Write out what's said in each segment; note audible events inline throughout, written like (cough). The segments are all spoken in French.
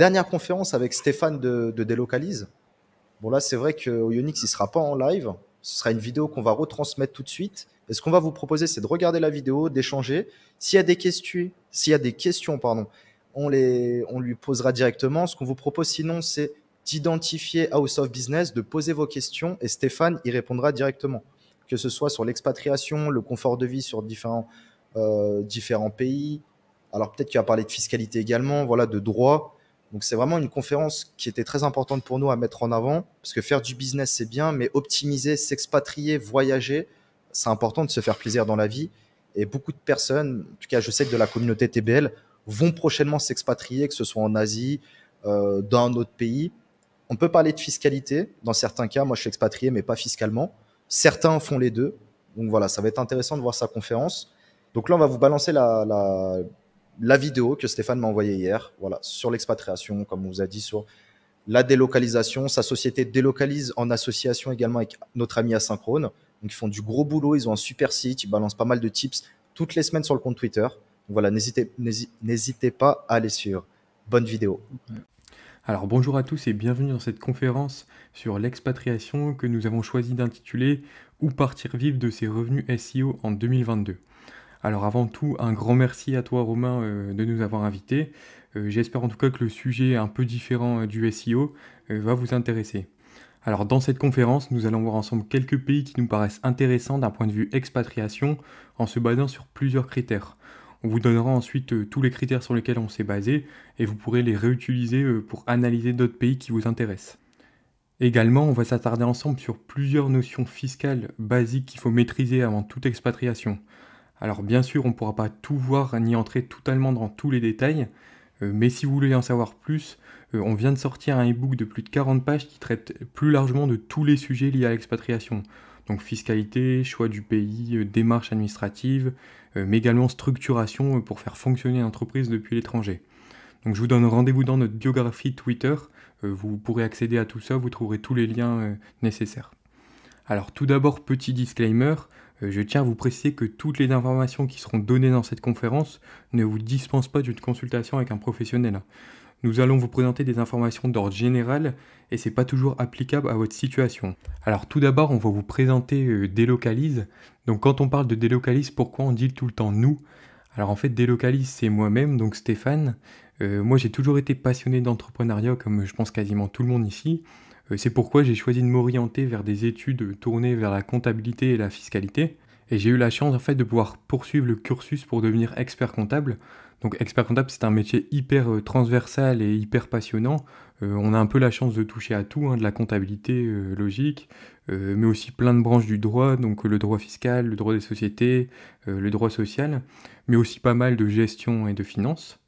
dernière conférence avec Stéphane de, Délocalise. Bon, là, c'est vrai que Yonix, il sera pas en live. Ce sera une vidéo qu'on va retransmettre tout de suite. Et ce qu'on va vous proposer, c'est de regarder la vidéo, d'échanger. S'il y a des questions, s'il des questions, pardon, on les, on lui posera directement. Ce qu'on vous propose sinon, c'est d'identifier House of Business, de poser vos questions et Stéphane y répondra directement. Que ce soit sur l'expatriation, le confort de vie sur différents, euh, différents pays. Alors peut-être qu'il va parler de fiscalité également, voilà, de droit. Donc c'est vraiment une conférence qui était très importante pour nous à mettre en avant, parce que faire du business c'est bien, mais optimiser, s'expatrier, voyager, c'est important de se faire plaisir dans la vie. Et beaucoup de personnes, en tout cas je sais que de la communauté TBL, vont prochainement s'expatrier, que ce soit en Asie, euh, dans un autre pays. On peut parler de fiscalité, dans certains cas, moi je suis expatrié mais pas fiscalement. Certains font les deux, donc voilà, ça va être intéressant de voir sa conférence. Donc là on va vous balancer la, la la vidéo que Stéphane m'a envoyée hier, voilà, sur l'expatriation, comme on vous a dit, sur la délocalisation. Sa société délocalise en association également avec notre ami Asynchrone. Donc, ils font du gros boulot, ils ont un super site, ils balancent pas mal de tips toutes les semaines sur le compte Twitter. voilà, n'hésitez, n'hésitez pas à aller suivre. Bonne vidéo. Alors bonjour à tous et bienvenue dans cette conférence sur l'expatriation que nous avons choisi d'intituler Où partir vivre de ses revenus SEO en 2022. Alors avant tout, un grand merci à toi Romain euh, de nous avoir invités. Euh, j'espère en tout cas que le sujet un peu différent euh, du SEO va vous intéresser. Alors dans cette conférence, nous allons voir ensemble quelques pays qui nous paraissent intéressants d'un point de vue expatriation en se basant sur plusieurs critères. On vous donnera ensuite tous les critères sur lesquels on s'est basé et vous pourrez les réutiliser pour analyser d'autres pays qui vous intéressent. Également, on va s'attarder ensemble sur plusieurs notions fiscales basiques qu'il faut maîtriser avant toute expatriation. Alors bien sûr, on ne pourra pas tout voir ni entrer totalement dans tous les détails, euh, mais si vous voulez en savoir plus, euh, on vient de sortir un e-book de plus de 40 pages qui traite plus largement de tous les sujets liés à l'expatriation. Donc fiscalité, choix du pays, euh, démarches administratives, mais également structuration pour faire fonctionner l'entreprise depuis l'étranger. Donc je vous donne rendez-vous dans notre biographie Twitter, vous pourrez accéder à tout ça, vous trouverez tous les liens nécessaires. Alors tout d'abord, petit disclaimer, euh, je tiens à vous préciser que toutes les informations qui seront données dans cette conférence ne vous dispensent pas d'une consultation avec un professionnel. Nous allons vous présenter des informations d'ordre général et n'est pas toujours applicable à votre situation. Alors tout d'abord, on va vous présenter euh, Délocalise. Donc quand on parle de Délocalise, pourquoi on dit tout le temps nous Alors en fait, Délocalise, c'est moi-même, donc Stéphane. Euh, moi, j'ai toujours été passionné d'entrepreneuriat comme je pense quasiment tout le monde ici. Euh, c'est pourquoi j'ai choisi de m'orienter vers des études tournées vers la comptabilité et la fiscalité. Et j'ai eu la chance en fait de pouvoir poursuivre le cursus pour devenir expert comptable. Donc expert comptable, c'est un métier hyper euh, transversal et hyper passionnant. Euh, on a un peu la chance de toucher à tout, hein, de la comptabilité logique, mais aussi plein de branches du droit, donc le droit fiscal, le droit des sociétés, le droit social, mais aussi pas mal de gestion et de finance.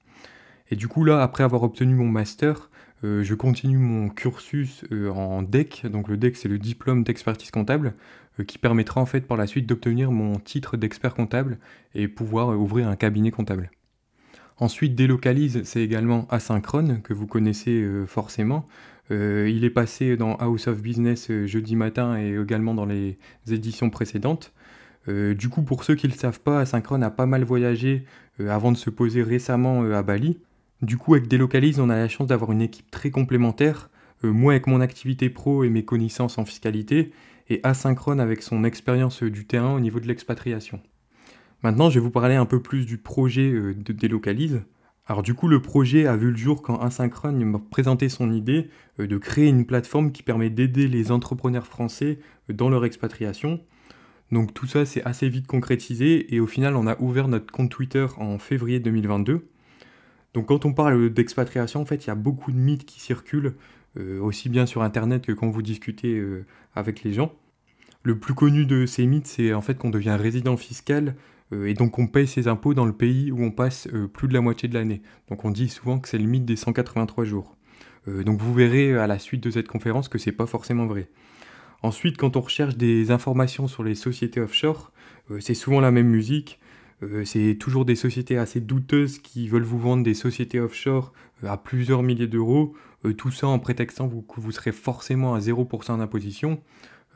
Et du coup là, après avoir obtenu mon master, euh, je continue mon cursus euh, en DEC. Donc le DEC, c'est le diplôme d'expertise comptable euh, qui permettra en fait par la suite d'obtenir mon titre d'expert comptable et pouvoir ouvrir un cabinet comptable. Ensuite, délocalise, c'est également asynchrone que vous connaissez forcément. il est passé dans House of Business jeudi matin et également dans les éditions précédentes. du coup, pour ceux qui ne le savent pas, Asynchrone a pas mal voyagé avant de se poser récemment à Bali. Du coup, avec Délocalise, on a la chance d'avoir une équipe très complémentaire. Euh, moi, avec mon activité pro et mes connaissances en fiscalité, et asynchrone avec son expérience euh, du terrain au niveau de l'expatriation. Maintenant, je vais vous parler un peu plus du projet euh, de Délocalise. Alors du coup, le projet a vu le jour quand Asynchrone m'a présenté son idée de créer une plateforme qui permet d'aider les entrepreneurs français dans leur expatriation. Donc tout ça, s'est assez vite concrétisé et au final, on a ouvert notre compte Twitter en février 2022. Donc quand on parle d'expatriation, en fait, il y a beaucoup de mythes qui circulent, euh, aussi bien sur Internet que quand vous discutez euh, avec les gens. Le plus connu de ces mythes, c'est en fait qu'on devient résident fiscal euh, et donc on paye ses impôts dans le pays où on passe plus de la moitié de l'année. Donc on dit souvent que c'est le mythe des 183 jours. donc vous verrez à la suite de cette conférence que c'est pas forcément vrai. Ensuite, quand on recherche des informations sur les sociétés offshore, c'est souvent la même musique. Euh, c'est toujours des sociétés assez douteuses qui veulent vous vendre des sociétés offshore euh, à plusieurs milliers d'euros, euh, tout ça en prétextant que vous serez forcément à 0% d'imposition.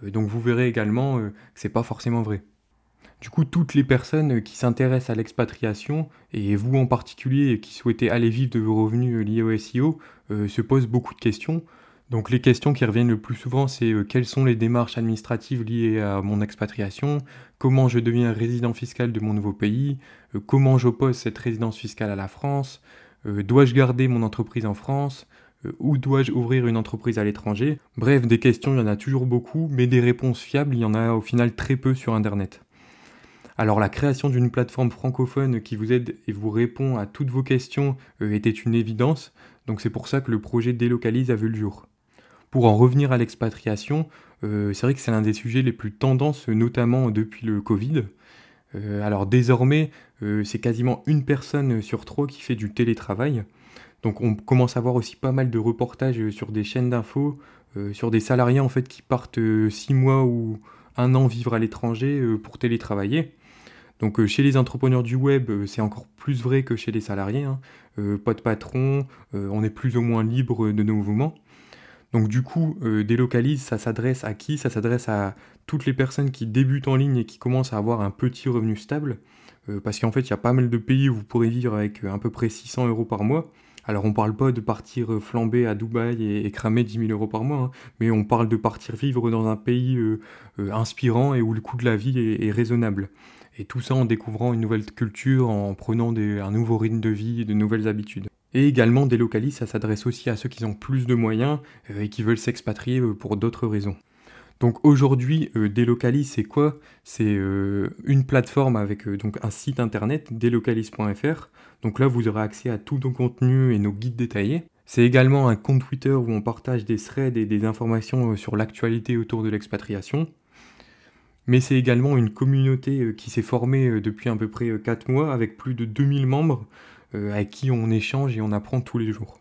donc vous verrez également que c'est pas forcément vrai. Du coup, toutes les personnes qui s'intéressent à l'expatriation, et vous en particulier qui souhaitez aller vivre de vos revenus liés au SEO, se posent beaucoup de questions, donc les questions qui reviennent le plus souvent, c'est euh, quelles sont les démarches administratives liées à mon expatriation, comment je deviens résident fiscal de mon nouveau pays, euh, comment j'oppose cette résidence fiscale à la France, euh, dois-je garder mon entreprise en France, Ou dois-je ouvrir une entreprise à l'étranger. Bref, des questions, il y en a toujours beaucoup, mais des réponses fiables, il y en a au final très peu sur Internet. Alors la création d'une plateforme francophone qui vous aide et vous répond à toutes vos questions était une évidence, donc c'est pour ça que le projet Délocalise a vu le jour. Pour en revenir à l'expatriation, euh, c'est vrai que c'est l'un des sujets les plus tendances, notamment depuis le Covid. Euh, alors désormais, euh, c'est quasiment une personne sur trois qui fait du télétravail. Donc on commence à voir aussi pas mal de reportages sur des chaînes d'infos, sur des salariés en fait qui partent six mois ou un an vivre à l'étranger pour télétravailler. Donc chez les entrepreneurs du web, c'est encore plus vrai que chez les salariés. Hein. pas de patron, on est plus ou moins libre de nos mouvements. Donc du coup, euh, délocalise, ça s'adresse à qui Ça s'adresse à toutes les personnes qui débutent en ligne et qui commencent à avoir un petit revenu stable. Euh, parce qu'en fait, il y a pas mal de pays où vous pourrez vivre avec euh, à peu près 600 euros par mois. Alors on parle pas de partir flamber à Dubaï et, cramer 10 000 euros par mois, hein. mais on parle de partir vivre dans un pays inspirant et où le coût de la vie est, raisonnable. Et tout ça en découvrant une nouvelle culture, en prenant un nouveau rythme de vie et de nouvelles habitudes. Et également, délocalise, ça s'adresse aussi à ceux qui ont plus de moyens euh, et qui veulent s'expatrier euh, pour d'autres raisons. Donc aujourd'hui, euh, c'est quoi C'est euh, une plateforme avec donc un site internet, delocalise.fr. Donc là, vous aurez accès à tous nos contenus et nos guides détaillés. C'est également un compte Twitter où on partage des threads et des informations sur l'actualité autour de l'expatriation. Mais c'est également une communauté qui s'est formée depuis à peu près 4 mois avec plus de 2000 membres euh, à qui on échange et on apprend tous les jours.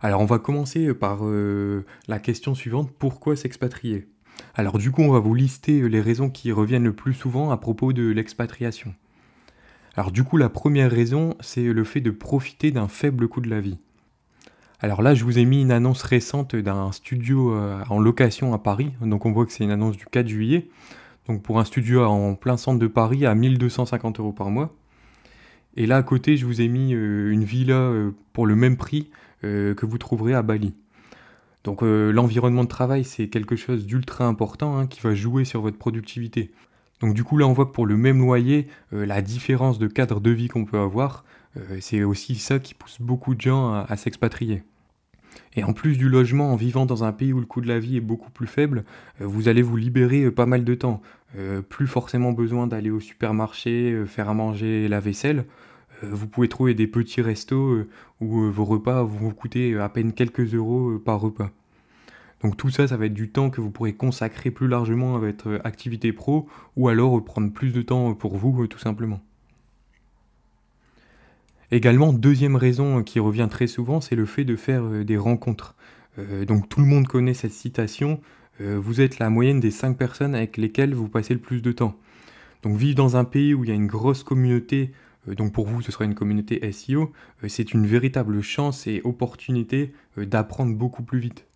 Alors on va commencer euh, par euh, la question suivante, pourquoi s'expatrier Alors du coup on va vous lister les raisons qui reviennent le plus souvent à propos de l'expatriation. Alors du coup la première raison c'est le fait de profiter d'un faible coût de la vie. Alors là je vous ai mis une annonce récente d'un studio en location à Paris, donc on voit que c'est une annonce du 4 juillet, donc pour un studio en plein centre de Paris à 1250 euros par mois. Et là, à côté, je vous ai mis euh, une villa euh, pour le même prix euh, que vous trouverez à Bali. Donc l'environnement de travail, c'est quelque chose d'ultra important hein, qui va jouer sur votre productivité. Donc du coup, là, on voit que pour le même loyer, la différence de cadre de vie qu'on peut avoir, c'est aussi ça qui pousse beaucoup de gens à, s'expatrier. Et en plus du logement, en vivant dans un pays où le coût de la vie est beaucoup plus faible, vous allez vous libérer pas mal de temps. plus forcément besoin d'aller au supermarché, faire à manger la vaisselle. Euh, vous pouvez trouver des petits restos euh, où euh, vos repas vont vous coûter à peine quelques euros par repas. Donc tout ça, ça va être du temps que vous pourrez consacrer plus largement à votre activité pro ou alors prendre plus de temps pour vous tout simplement. Également, deuxième raison qui revient très souvent, c'est le fait de faire des rencontres. donc tout le monde connaît cette citation, vous êtes la moyenne des 5 personnes avec lesquelles vous passez le plus de temps. Donc vivre dans un pays où il y a une grosse communauté euh, donc pour vous ce sera une communauté SEO, euh, c'est une véritable chance et opportunité euh, d'apprendre beaucoup plus vite.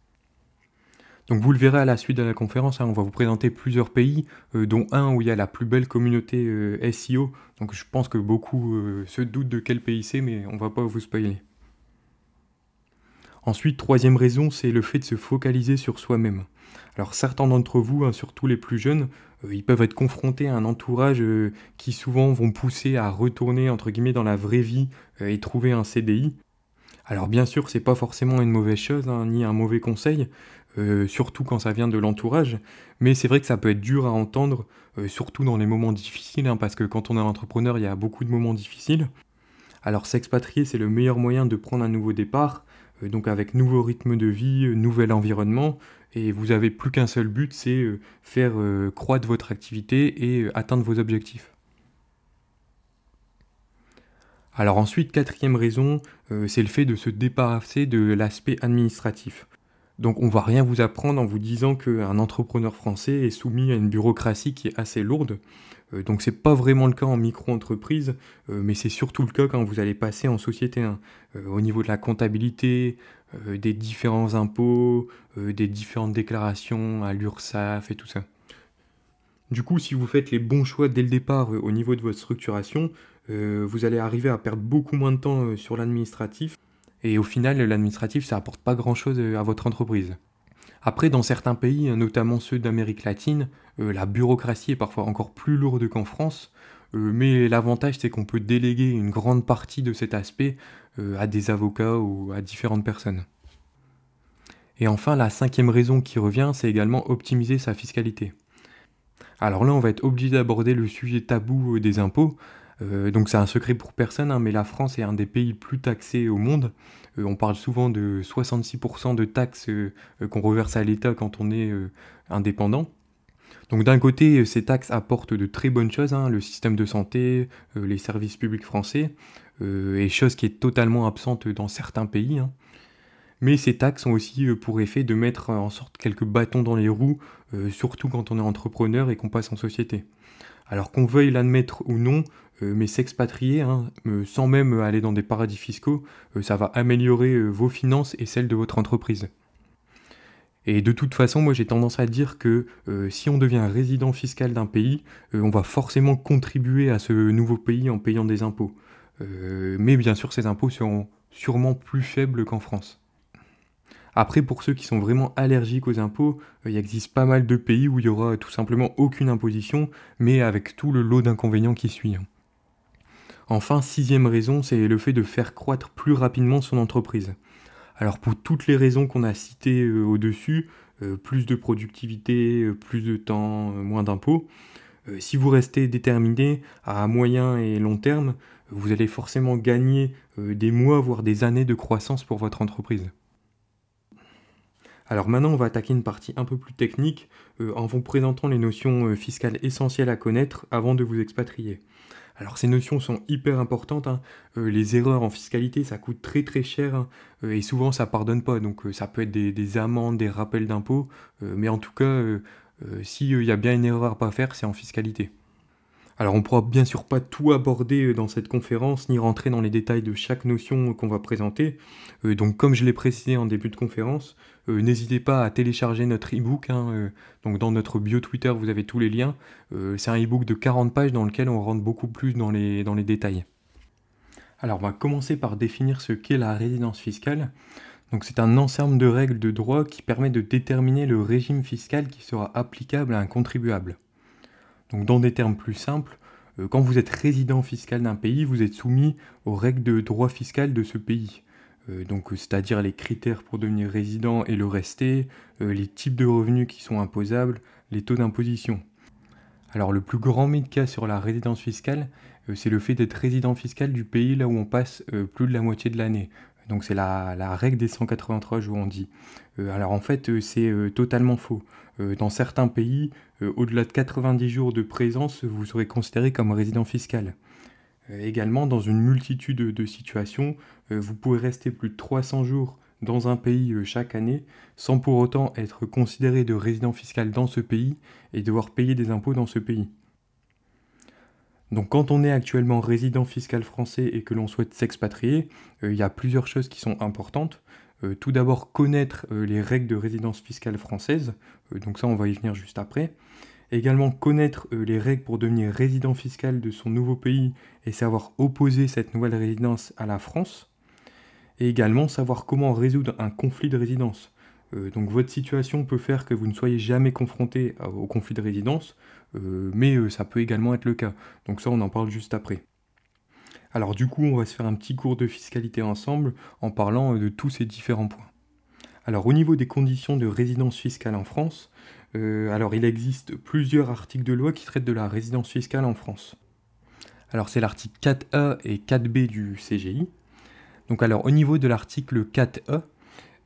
Donc vous le verrez à la suite de la conférence, hein, on va vous présenter plusieurs pays, dont un où il y a la plus belle communauté SEO. Donc je pense que beaucoup se doutent de quel pays c'est, mais on va pas vous spoiler. Ensuite, troisième raison, c'est le fait de se focaliser sur soi-même. Alors certains d'entre vous, hein, surtout les plus jeunes, euh, ils peuvent être confrontés à un entourage euh, qui souvent vont pousser à retourner entre guillemets dans la vraie vie euh, et trouver un CDI. Alors bien sûr, c'est pas forcément une mauvaise chose, hein, ni un mauvais conseil, surtout quand ça vient de l'entourage, mais c'est vrai que ça peut être dur à entendre, surtout dans les moments difficiles, hein, parce que quand on est entrepreneur, il y a beaucoup de moments difficiles. Alors s'expatrier, c'est le meilleur moyen de prendre un nouveau départ, donc avec nouveau rythme de vie, nouvel environnement, et vous avez plus qu'un seul but, c'est euh, faire euh, croître votre activité et euh, atteindre vos objectifs. Alors ensuite, quatrième raison, c'est le fait de se débarrasser de l'aspect administratif. Donc on va rien vous apprendre en vous disant qu'un entrepreneur français est soumis à une bureaucratie qui est assez lourde. donc c'est pas vraiment le cas en micro-entreprise, mais c'est surtout le cas quand vous allez passer en société. au niveau de la comptabilité, euh, des différents impôts, euh, des différentes déclarations à l'URSSAF et tout ça. Du coup, si vous faites les bons choix dès le départ euh, au niveau de votre structuration, vous allez arriver à perdre beaucoup moins de temps sur l'administratif. Et au final, l'administratif, ça apporte pas grand-chose à votre entreprise. Après, dans certains pays, notamment ceux d'Amérique latine, la bureaucratie est parfois encore plus lourde qu'en France, euh, mais l'avantage, c'est qu'on peut déléguer une grande partie de cet aspect euh, à des avocats ou à différentes personnes. Et enfin, la cinquième raison qui revient, c'est également optimiser sa fiscalité. Alors là, on va être obligé d'aborder le sujet tabou euh, des impôts. donc c'est un secret pour personne, hein, mais la France est un des pays plus taxés au monde. on parle souvent de 66% de taxes qu'on reverse à l'État quand on est indépendant. Donc d'un côté, euh, ces taxes apportent de très bonnes choses, hein, le système de santé, euh, les services publics français, euh, et chose qui est totalement absente dans certains pays. Hein. Mais ces taxes ont aussi pour effet de mettre en sorte quelques bâtons dans les roues, surtout quand on est entrepreneur et qu'on passe en société. Alors qu'on veuille l'admettre ou non, mais s'expatrier, hein, sans même aller dans des paradis fiscaux, ça va améliorer vos finances et celles de votre entreprise. Et de toute façon, moi j'ai tendance à dire que euh, si on devient résident fiscal d'un pays, euh, on va forcément contribuer à ce nouveau pays en payant des impôts. Euh, mais bien sûr, ces impôts seront sûrement plus faibles qu'en France. Après, pour ceux qui sont vraiment allergiques aux impôts, il existe pas mal de pays où il n'y aura tout simplement aucune imposition, mais avec tout le lot d'inconvénients qui suit. Hein. Enfin, sixième raison, c'est le fait de faire croître plus rapidement son entreprise. Alors pour toutes les raisons qu'on a citées euh, au-dessus, euh, plus de productivité, euh, plus de temps, moins d'impôts, si vous restez déterminé à moyen et long terme, vous allez forcément gagner des mois, voire des années de croissance pour votre entreprise. Alors maintenant, on va attaquer une partie un peu plus technique en vous présentant les notions fiscales essentielles à connaître avant de vous expatrier. Alors ces notions sont hyper importantes. Hein. Euh, les erreurs en fiscalité, ça coûte très très cher hein. euh, et souvent ça pardonne pas. Donc euh, ça peut être des, amendes, des rappels d'impôts. mais en tout cas, s'il y a bien une erreur à pas faire, c'est en fiscalité. Alors on pourra bien sûr pas tout aborder euh, dans cette conférence, ni rentrer dans les détails de chaque notion euh, qu'on va présenter. Euh, donc comme je l'ai précisé en début de conférence, n'hésitez pas à télécharger notre e-book. Hein, donc dans notre bio Twitter, vous avez tous les liens. c'est un e-book de 40 pages dans lequel on rentre beaucoup plus dans les, dans les détails. Alors on va commencer par définir ce qu'est la résidence fiscale. Donc c'est un ensemble de règles de droit qui permet de déterminer le régime fiscal qui sera applicable à un contribuable. Donc dans des termes plus simples, euh, quand vous êtes résident fiscal d'un pays, vous êtes soumis aux règles de droit fiscal de ce pays. Euh, donc, euh, c'est-à-dire les critères pour devenir résident et le rester, les types de revenus qui sont imposables, les taux d'imposition. Alors le plus grand mythe sur la résidence fiscale, c'est le fait d'être résident fiscal du pays là où on passe plus de la moitié de l'année. Donc c'est la, la, règle des 183 jours, on dit. alors en fait, c'est totalement faux. dans certains pays, euh, au-delà de 90 jours de présence, vous serez considéré comme résident fiscal. Euh, également, dans une multitude de situations, euh, vous pouvez rester plus de 300 jours dans un pays chaque année sans pour autant être considéré de résident fiscal dans ce pays et devoir payer des impôts dans ce pays. Donc quand on est actuellement résident fiscal français et que l'on souhaite s'expatrier, il y a plusieurs choses qui sont importantes. tout d'abord connaître les règles de résidence fiscale française, donc ça on va y venir juste après également connaître euh, les règles pour devenir résident fiscal de son nouveau pays et savoir opposer cette nouvelle résidence à la France, et également savoir comment résoudre un conflit de résidence. Euh, donc votre situation peut faire que vous ne soyez jamais confronté au conflit de résidence, euh, mais ça peut également être le cas. Donc ça, on en parle juste après. Alors du coup, on va se faire un petit cours de fiscalité ensemble en parlant de tous ces différents points. Alors au niveau des conditions de résidence fiscale en France, euh, alors il existe plusieurs articles de loi qui traitent de la résidence fiscale en France. Alors c'est l'article 4A et 4B du CGI. Donc alors au niveau de l'article 4A,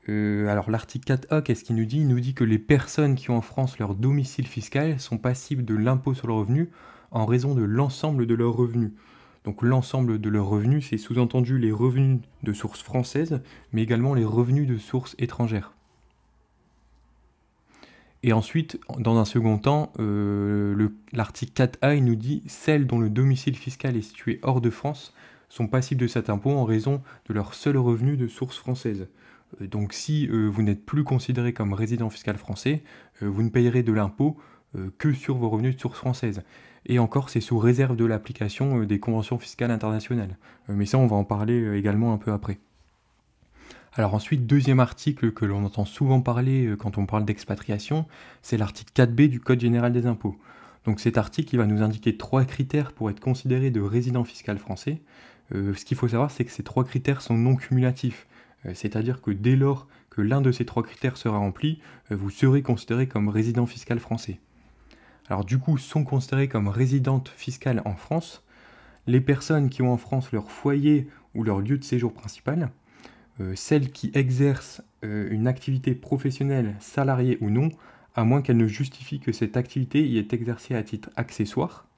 euh, alors l'article 4A, qu'est-ce qu'il nous dit Il nous dit que les personnes qui ont en France leur domicile fiscal sont passibles de l'impôt sur le revenu en raison de l'ensemble de leurs revenus. Donc l'ensemble de leurs revenus, c'est sous-entendu les revenus de source française, mais également les revenus de source étrangère. Et ensuite, dans un second temps, euh, l'article 4A il nous dit celles dont le domicile fiscal est situé hors de France sont passibles de cet impôt en raison de leur seul revenu de source française. Euh, donc si euh, vous n'êtes plus considéré comme résident fiscal français, vous ne payerez de l'impôt que sur vos revenus de source française. Et encore, c'est sous réserve de l'application des conventions fiscales internationales. mais ça, on va en parler également un peu après. Alors ensuite, deuxième article que l'on entend souvent parler euh, quand on parle d'expatriation, c'est l'article 4B du Code général des impôts. Donc cet article va nous indiquer trois critères pour être considéré de résident fiscal français. Euh, ce qu'il faut savoir, c'est que ces trois critères sont non cumulatifs. Euh, c'est-à-dire que dès lors que l'un de ces trois critères sera rempli, vous serez considéré comme résident fiscal français. Alors du coup, sont considérés comme résidentes fiscales en France les personnes qui ont en France leur foyer ou leur lieu de séjour principal, euh, celles qui exercent euh, une activité professionnelle, salariée ou non, à moins qu'elle ne justifie que cette activité y est exercée à titre accessoire,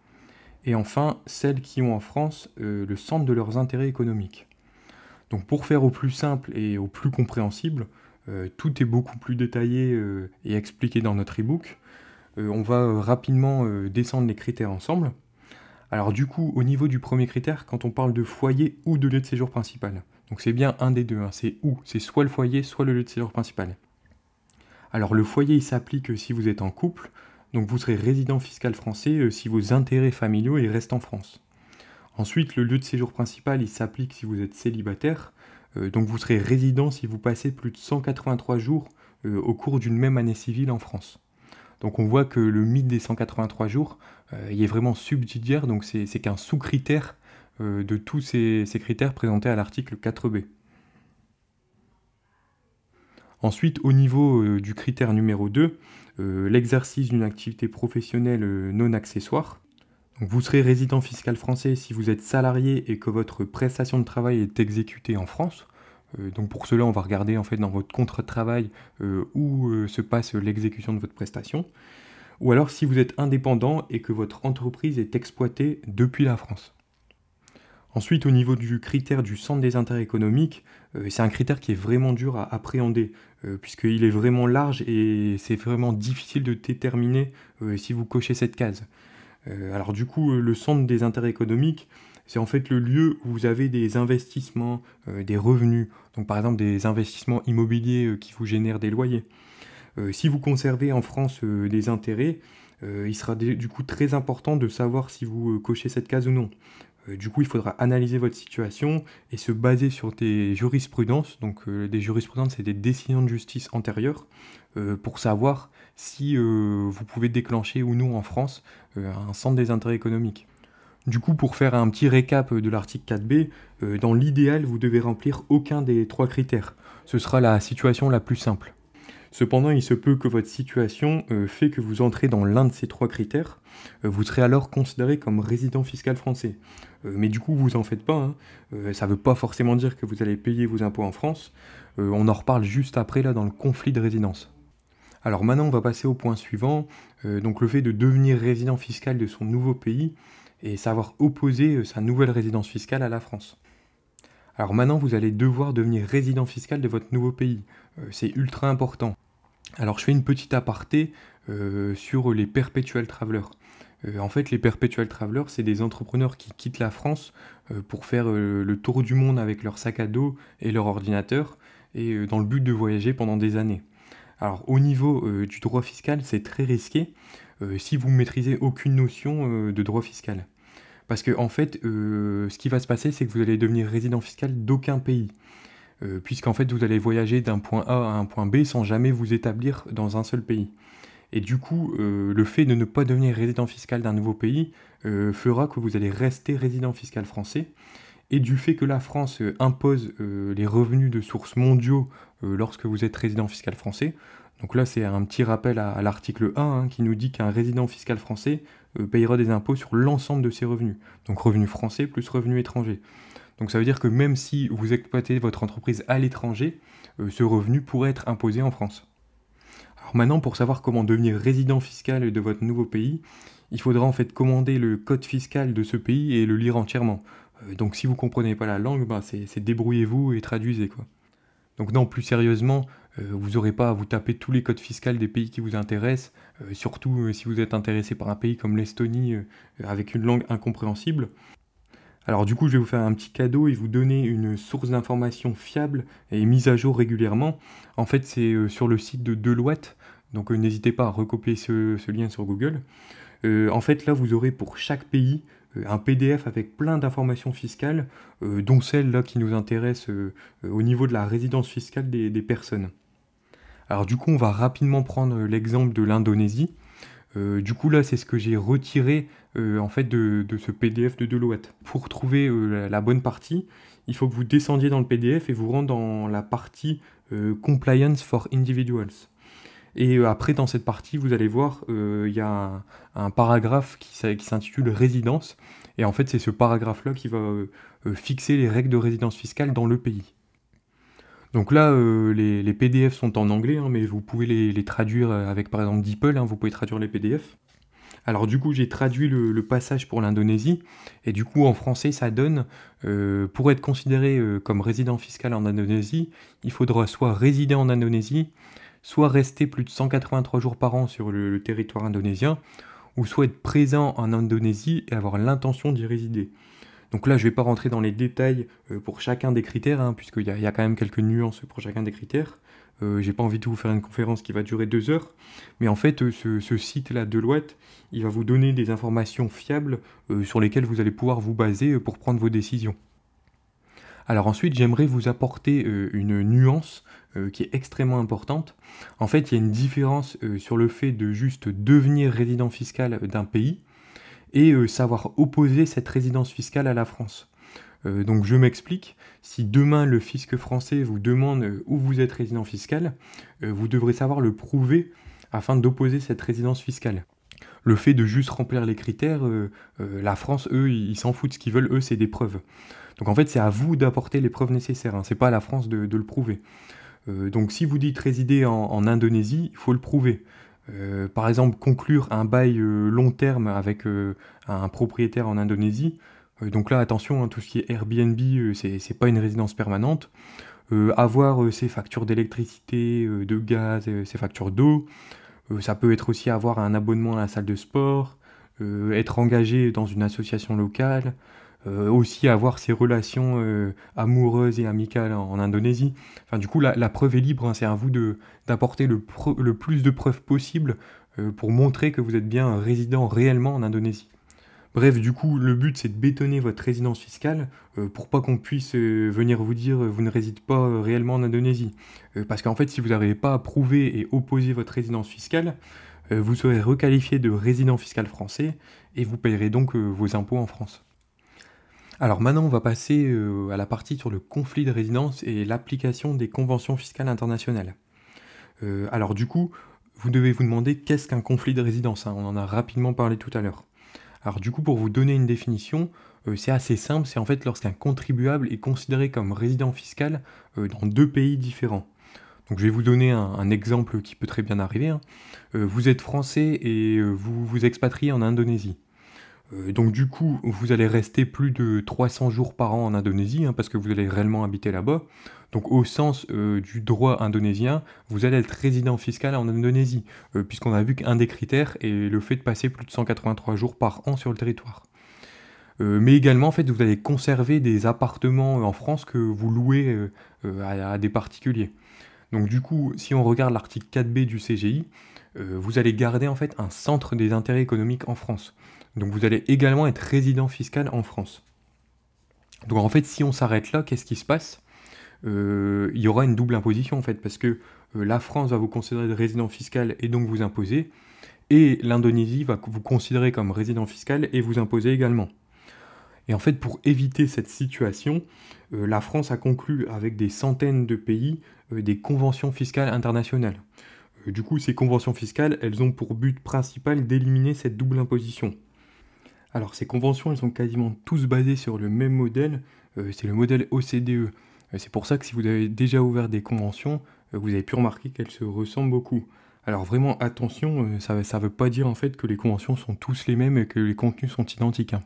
et enfin celles qui ont en France euh, le centre de leurs intérêts économiques. Donc pour faire au plus simple et au plus compréhensible, tout est beaucoup plus détaillé et expliqué dans notre e-book. on va rapidement descendre les critères ensemble. Alors du coup, au niveau du premier critère, quand on parle de foyer ou de lieu de séjour principal, donc c'est bien un des deux, hein. c'est où c'est soit le foyer, soit le lieu de séjour principal. Alors le foyer, il s'applique si vous êtes en couple, donc vous serez résident fiscal français euh, si vos intérêts familiaux restent en France. Ensuite, le lieu de séjour principal, il s'applique si vous êtes célibataire, euh, donc vous serez résident si vous passez plus de 183 jours euh, au cours d'une même année civile en France. Donc on voit que le mythe des 183 jours, il est vraiment subsidiaire, donc c'est qu'un sous-critère euh, de tous ces, critères présentés à l'article 4b. Ensuite, au niveau euh, du critère numéro 2, euh, l'exercice d'une activité professionnelle non accessoire. vous serez résident fiscal français si vous êtes salarié et que votre prestation de travail est exécutée en France. donc pour cela, on va regarder en fait dans votre contrat de travail où se passe l'exécution de votre prestation. Ou alors si vous êtes indépendant et que votre entreprise est exploitée depuis la France. Ensuite, au niveau du critère du centre des intérêts économiques, euh, c'est un critère qui est vraiment dur à appréhender, euh, puisqu'il est vraiment large et c'est vraiment difficile de déterminer euh, si vous cochez cette case. alors du coup, le centre des intérêts économiques, c'est en fait le lieu où vous avez des investissements, des revenus, donc par exemple des investissements immobiliers qui vous génèrent des loyers. si vous conservez en France des intérêts, il sera du coup très important de savoir si vous cochez cette case ou non. Euh, du coup, il faudra analyser votre situation et se baser sur des jurisprudences. Donc, euh, des jurisprudences, c'est des décisions de justice antérieures euh, pour savoir si vous pouvez déclencher ou non en France un centre des intérêts économiques. Du coup, pour faire un petit récap de l'article 4b, dans l'idéal, vous devez remplir aucun des trois critères. Ce sera la situation la plus simple. Cependant, il se peut que votre situation fait que vous entrez dans l'un de ces trois critères. vous serez alors considéré comme résident fiscal français. Euh, mais du coup, vous en faites pas. Hein. Euh, ça ne veut pas forcément dire que vous allez payer vos impôts en France. Euh, on en reparle juste après, là, dans le conflit de résidence. Alors maintenant, on va passer au point suivant, donc le fait de devenir résident fiscal de son nouveau pays et savoir opposer sa nouvelle résidence fiscale à la France. Alors maintenant, vous allez devoir devenir résident fiscal de votre nouveau pays. C'est ultra important. Alors je fais une petite aparté sur les perpétuels travelers. Euh, en fait, les Perpetual travelers, c'est des entrepreneurs qui quittent la France euh, pour faire euh, le tour du monde avec leur sac à dos et leur ordinateur, et dans le but de voyager pendant des années. Alors, au niveau du droit fiscal, c'est très risqué si vous ne maîtrisez aucune notion de droit fiscal. Parce que, en fait, ce qui va se passer, c'est que vous allez devenir résident fiscal d'aucun pays. Puisqu'en fait, vous allez voyager d'un point A à un point B sans jamais vous établir dans un seul pays. Et du coup, euh, le fait de ne pas devenir résident fiscal d'un nouveau pays euh, fera que vous allez rester résident fiscal français. Et du fait que la France euh, impose les revenus de sources mondiaux lorsque vous êtes résident fiscal français, donc là c'est un petit rappel à, l'article 1 hein, qui nous dit qu'un résident fiscal français payera des impôts sur l'ensemble de ses revenus. Donc revenus français plus revenus étrangers. Donc ça veut dire que même si vous exploitez votre entreprise à l'étranger, ce revenu pourrait être imposé en France maintenant, pour savoir comment devenir résident fiscal de votre nouveau pays, il faudra en fait commander le code fiscal de ce pays et le lire entièrement. Euh, donc si vous ne comprenez pas la langue, bah, c'est débrouillez-vous et traduisez quoi. Donc non, plus sérieusement, euh, vous n'aurez pas à vous taper tous les codes fiscaux des pays qui vous intéressent, euh, surtout si vous êtes intéressé par un pays comme l'Estonie avec une langue incompréhensible. Alors du coup, je vais vous faire un petit cadeau et vous donner une source d'informations fiable et mise à jour régulièrement. En fait, c'est euh, sur le site de Deloitte, donc euh, n'hésitez pas à recopier ce, lien sur Google. Euh, en fait, là, vous aurez pour chaque pays un PDF avec plein d'informations fiscales, dont celle là qui nous intéresse au niveau de la résidence fiscale des, des, personnes. Alors du coup, on va rapidement prendre l'exemple de l'Indonésie. Euh, du coup là c'est ce que j'ai retiré euh, en fait de, ce PDF de Deloitte. Pour trouver euh, la, bonne partie, il faut que vous descendiez dans le PDF et vous rentrez dans la partie Compliance for Individuals. Et après dans cette partie vous allez voir il y a un, paragraphe qui s'intitule Résidence. Et en fait c'est ce paragraphe là qui va fixer les règles de résidence fiscale dans le pays. Donc là, euh, les, PDF sont en anglais, hein, mais vous pouvez les, traduire euh, avec par exemple DeepL, hein, vous pouvez traduire les PDF. Alors du coup, j'ai traduit le, passage pour l'Indonésie, et du coup, en français, ça donne, euh, pour être considéré comme résident fiscal en Indonésie, il faudra soit résider en Indonésie, soit rester plus de 183 jours par an sur le territoire indonésien, ou soit être présent en Indonésie et avoir l'intention d'y résider. Donc là, je ne vais pas rentrer dans les détails euh, pour chacun des critères, hein, puisqu'il y, a quand même quelques nuances pour chacun des critères. Euh, je n'ai pas envie de vous faire une conférence qui va durer deux heures, mais en fait, euh, ce, site-là, Deloitte, il va vous donner des informations fiables sur lesquelles vous allez pouvoir vous baser pour prendre vos décisions. Alors ensuite, j'aimerais vous apporter une nuance qui est extrêmement importante. En fait, il y a une différence sur le fait de juste devenir résident fiscal d'un pays et euh, savoir opposer cette résidence fiscale à la France. Euh, donc je m'explique, si demain le fisc français vous demande euh, où vous êtes résident fiscal, vous devrez savoir le prouver afin d'opposer cette résidence fiscale. Le fait de juste remplir les critères, la France, eux, ils s'en foutent, ce qu'ils veulent, eux, c'est des preuves. Donc en fait, c'est à vous d'apporter les preuves nécessaires, hein. c'est pas à la France de, le prouver. donc si vous dites résider en Indonésie, il faut le prouver. Euh, par exemple, conclure un bail euh, long terme avec euh, un propriétaire en Indonésie. donc là, attention, hein, tout ce qui est Airbnb, c'est pas une résidence permanente. avoir ses factures d'électricité, de gaz, ses factures d'eau. ça peut être aussi avoir un abonnement à la salle de sport, être engagé dans une association locale, euh, aussi avoir ses relations euh, amoureuses et amicales en, Indonésie. Enfin, du coup, la, preuve est libre, hein. c'est à vous d'apporter le, plus de preuves possible euh, pour montrer que vous êtes bien résident réellement en Indonésie. Bref, du coup, le but c'est de bétonner votre résidence fiscale pour pas qu'on puisse venir vous dire vous ne résidez pas réellement en Indonésie. parce qu'en fait, si vous n'avez pas à et opposer votre résidence fiscale, vous serez requalifié de résident fiscal français et vous payerez donc vos impôts en France. Alors maintenant, on va passer euh, à la partie sur le conflit de résidence et l'application des conventions fiscales internationales. Euh, alors du coup, vous devez vous demander qu'est-ce qu'un conflit de résidence. Hein. on en a rapidement parlé tout à l'heure. Alors du coup, pour vous donner une définition, euh, c'est assez simple. C'est en fait lorsqu'un contribuable est considéré comme résident fiscal dans deux pays différents. Donc je vais vous donner un, exemple qui peut très bien arriver. Hein. vous êtes français et vous vous expatriez en Indonésie. Euh, donc du coup, vous allez rester plus de 300 jours par an en Indonésie, hein, parce que vous allez réellement habiter là-bas. Donc au sens euh, du droit indonésien, vous allez être résident fiscal en Indonésie, euh, puisqu'on a vu qu'un des critères est le fait de passer plus de 183 jours par an sur le territoire. mais également, en fait, vous allez conserver des appartements en France que vous louez à, à, des particuliers. Donc du coup, si on regarde l'article 4B du CGI, vous allez garder en fait un centre des intérêts économiques en France. Donc vous allez également être résident fiscal en France. Donc en fait, si on s'arrête là, qu'est-ce qui se passe euh, Il y aura une double imposition en fait, parce que euh, la France va vous considérer de résident fiscal et donc vous imposer, et l'Indonésie va vous considérer comme résident fiscal et vous imposer également. Et en fait, pour éviter cette situation, euh, la France a conclu avec des centaines de pays des conventions fiscales internationales. du coup, ces conventions fiscales, elles ont pour but principal d'éliminer cette double imposition. Alors ces conventions, elles sont quasiment tous basées sur le même modèle, euh, c'est le modèle OCDE. Euh, c'est pour ça que si vous avez déjà ouvert des conventions, euh, vous avez pu remarquer qu'elles se ressemblent beaucoup. Alors vraiment attention, ça ne veut pas dire en fait que les conventions sont tous les mêmes et que les contenus sont identiques. Hein.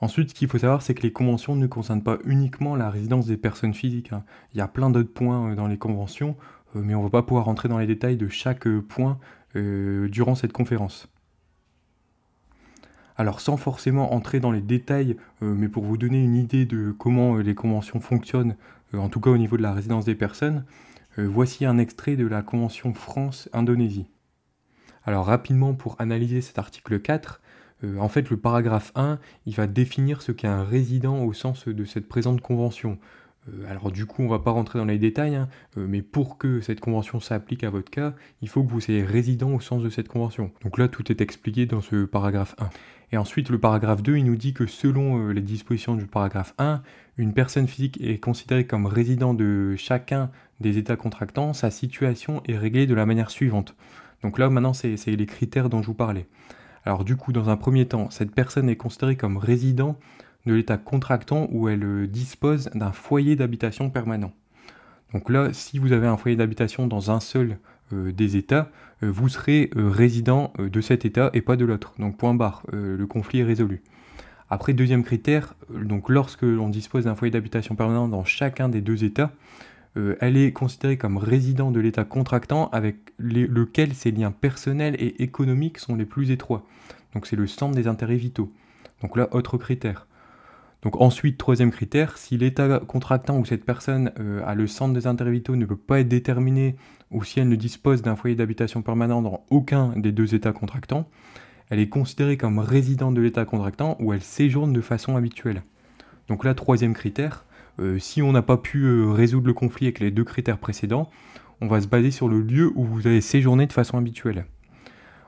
Ensuite, ce qu'il faut savoir, c'est que les conventions ne concernent pas uniquement la résidence des personnes physiques. Hein. Il y a plein d'autres points dans les conventions, mais on ne va pas pouvoir rentrer dans les détails de chaque point durant cette conférence. Alors sans forcément entrer dans les détails, euh, mais pour vous donner une idée de comment euh, les conventions fonctionnent, euh, en tout cas au niveau de la résidence des personnes, voici un extrait de la Convention France-Indonésie. Alors rapidement pour analyser cet article 4, en fait le paragraphe 1, il va définir ce qu'est un résident au sens de cette présente convention. Euh, alors du coup, on ne va pas rentrer dans les détails, hein, euh, mais pour que cette convention s'applique à votre cas, il faut que vous soyez résident au sens de cette convention. Donc là, tout est expliqué dans ce paragraphe 1. Et ensuite, le paragraphe 2, il nous dit que selon euh, les dispositions du paragraphe 1, une personne physique est considérée comme résident de chacun des États contractants, sa situation est réglée de la manière suivante. Donc là, maintenant, c'est les critères dont je vous parlais. Alors du coup, dans un premier temps, cette personne est considérée comme résident de l'État contractant où elle euh, dispose d'un foyer d'habitation permanent. Donc là, si vous avez un foyer d'habitation dans un seul euh, des États, euh, vous serez résident de cet État et pas de l'autre. Donc point barre, le conflit est résolu. Après, deuxième critère, donc lorsque l'on dispose d'un foyer d'habitation permanent dans chacun des deux États, elle est considérée comme résident de l'État contractant avec lequel ses liens personnels et économiques sont les plus étroits. Donc c'est le centre des intérêts vitaux. Donc là, autre critère. Donc ensuite, troisième critère, si l'état contractant ou cette personne euh, a le centre des intérêts vitaux ne peut pas être déterminé ou si elle ne dispose d'un foyer d'habitation permanent dans aucun des deux états contractants, elle est considérée comme résidente de l'état contractant ou elle séjourne de façon habituelle. Donc là, troisième critère, euh, si on n'a pas pu euh, résoudre le conflit avec les deux critères précédents, on va se baser sur le lieu où vous avez séjourné de façon habituelle.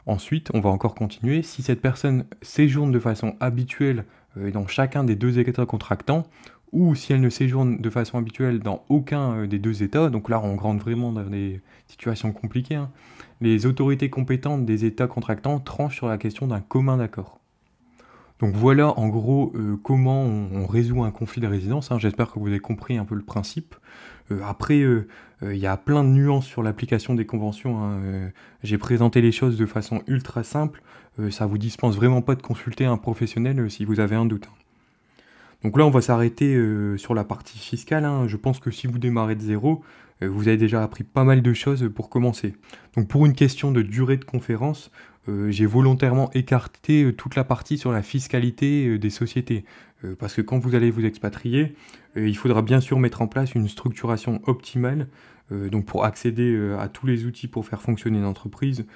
Ensuite, on va encore continuer. Si cette personne séjourne de façon habituelle euh, dans chacun des deux États contractants, ou si elle ne séjourne de façon habituelle dans aucun euh, des deux États, donc là on rentre vraiment dans des situations compliquées, hein, les autorités compétentes des États contractants tranchent sur la question d'un commun accord. Donc voilà en gros euh, comment on, résout un conflit de résidence, hein. j'espère que vous avez compris un peu le principe. Euh, après, euh, euh, il y a plein de nuances sur l'application des conventions. Hein, J'ai présenté les choses de façon ultra simple. ça vous dispense vraiment pas de consulter un professionnel si vous avez un doute. Hein. Donc là, on va s'arrêter sur la partie fiscale. Hein. Je pense que si vous démarrez de zéro, vous avez déjà appris pas mal de choses pour commencer. Donc pour une question de durée de conférence, euh, j'ai volontairement écarté euh, toute la partie sur la fiscalité euh, des sociétés. parce que quand vous allez vous expatrier, il faudra bien sûr mettre en place une structuration optimale. donc pour accéder à tous les outils pour faire fonctionner une entreprise,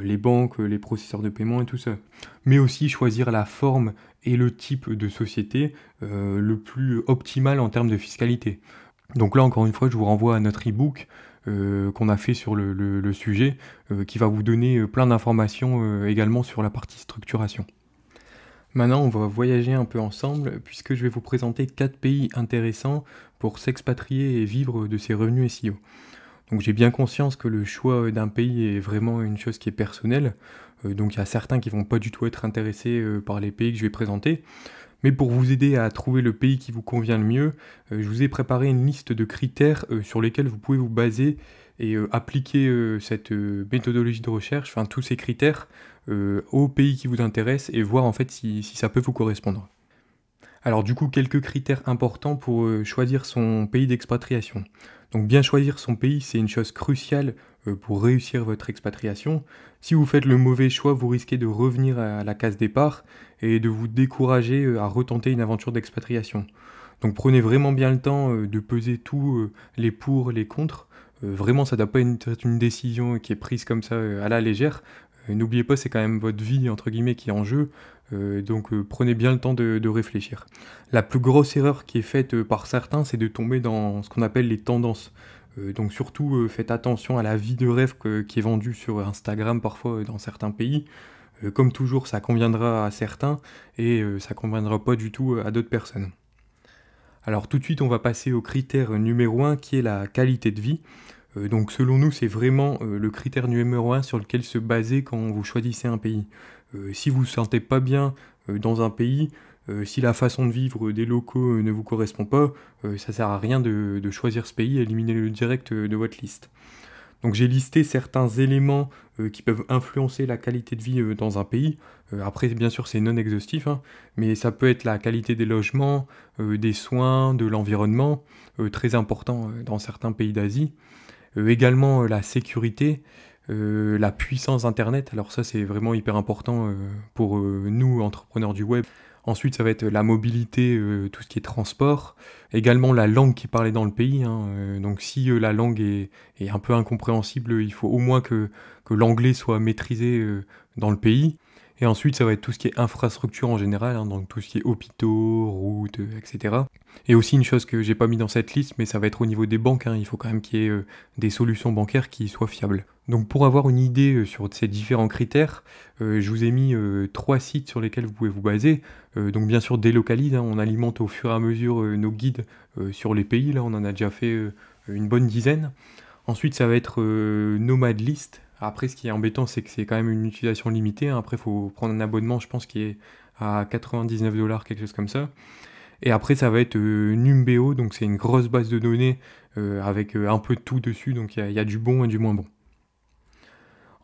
les banques, les processeurs de paiement et tout ça. Mais aussi choisir la forme et le type de société le plus optimal en termes de fiscalité. Donc là encore une fois, je vous renvoie à notre e-book euh, qu'on a fait sur le, sujet, euh, qui va vous donner euh, plein d'informations également sur la partie structuration. Maintenant, on va voyager un peu ensemble puisque je vais vous présenter quatre pays intéressants pour s'expatrier et vivre de ses revenus SEO. Donc j'ai bien conscience que le choix d'un pays est vraiment une chose qui est personnelle. donc il y a certains qui vont pas du tout être intéressés par les pays que je vais présenter. Mais pour vous aider à trouver le pays qui vous convient le mieux, euh, je vous ai préparé une liste de critères euh, sur lesquels vous pouvez vous baser et euh, appliquer cette méthodologie de recherche, enfin tous ces critères, au pays qui vous intéresse et voir en fait si, si ça peut vous correspondre. Alors du coup, quelques critères importants pour choisir son pays d'expatriation. Donc bien choisir son pays, c'est une chose cruciale euh, pour réussir votre expatriation. Si vous faites le mauvais choix, vous risquez de revenir à la case départ et de vous décourager euh, à retenter une aventure d'expatriation. Donc prenez vraiment bien le temps euh, de peser tous les pour, les contre. Vraiment, ça ne doit pas être une décision qui est prise comme ça à la légère. N'oubliez pas, c'est quand même votre vie, entre guillemets, qui est en jeu. donc prenez bien le temps de, réfléchir. La plus grosse erreur qui est faite par certains, c'est de tomber dans ce qu'on appelle les tendances. Euh, donc surtout, euh, faites attention à la vie de rêve qui est vendue sur Instagram parfois euh, dans certains pays. comme toujours, ça conviendra à certains et ça conviendra pas du tout à d'autres personnes. Alors tout de suite, on va passer au critère numéro 1 qui est la qualité de vie. donc selon nous, c'est vraiment le critère numéro 1 sur lequel se baser quand vous choisissez un pays. si vous ne vous sentez pas bien dans un pays, euh, si la façon de vivre des locaux euh, ne vous correspond pas, ça euh, ça sert à rien de, choisir ce pays éliminer le direct de votre liste. Donc j'ai listé certains éléments qui peuvent influencer la qualité de vie dans un pays. après, bien sûr, c'est non exhaustif, hein, mais ça peut être la qualité des logements, des soins, de l'environnement, très important dans certains pays d'Asie. également la sécurité, la puissance Internet. Alors ça, c'est vraiment hyper important pour nous, entrepreneurs du web. Ensuite, ça va être la mobilité, euh, tout ce qui est transport, également la langue qui est parlée dans le pays. Hein, euh, donc si euh, la langue est, un peu incompréhensible, il faut au moins que l'anglais soit maîtrisé dans le pays. Et ensuite, ça va être tout ce qui est infrastructure en général, hein, donc tout ce qui est hôpitaux, routes, euh, etc. Et aussi une chose que j'ai pas mis dans cette liste, mais ça va être au niveau des banques. Hein. il faut quand même qu'il y ait euh, des solutions bancaires qui soient fiables. Donc pour avoir une idée euh, sur ces différents critères, je vous ai mis trois sites sur lesquels vous pouvez vous baser. donc bien sûr délocalise, hein. on alimente au fur et à mesure nos guides sur les pays, là on en a déjà fait une bonne dizaine. Ensuite ça va être Nomad List, après, ce qui est embêtant, c'est que c'est quand même une utilisation limitée. Hein. Après, il faut prendre un abonnement, je pense, qui est à 99 dollars, quelque chose comme ça. Et après, ça va être euh, Numbeo, donc c'est une grosse base de données euh, avec euh, un peu de tout dessus, donc il y, a du bon et du moins bon.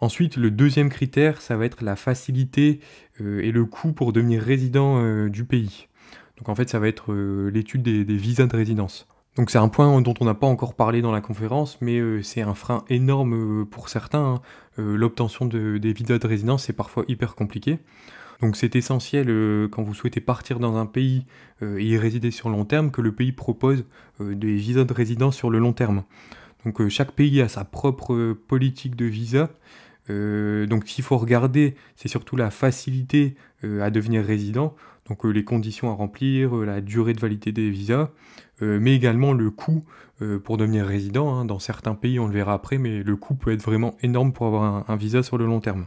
Ensuite, le deuxième critère, ça va être la facilité et le coût pour devenir résident du pays. Donc en fait, ça va être l'étude des visas de résidence. Donc c'est un point dont on n'a pas encore parlé dans la conférence, mais euh, c'est un frein énorme euh, pour certains. Hein. Euh, l'obtention de, des visas de résidence, est parfois hyper compliqué. Donc c'est essentiel quand vous souhaitez partir dans un pays et y résider sur long terme que le pays propose des visas de résidence sur le long terme. Donc chaque pays a sa propre politique de visa. donc s'il faut regarder, c'est surtout la facilité à devenir résident donc euh, les conditions à remplir, euh, la durée de validité des visas, euh, mais également le coût pour devenir résident. Hein. Dans certains pays, on le verra après, mais le coût peut être vraiment énorme pour avoir un, visa sur le long terme.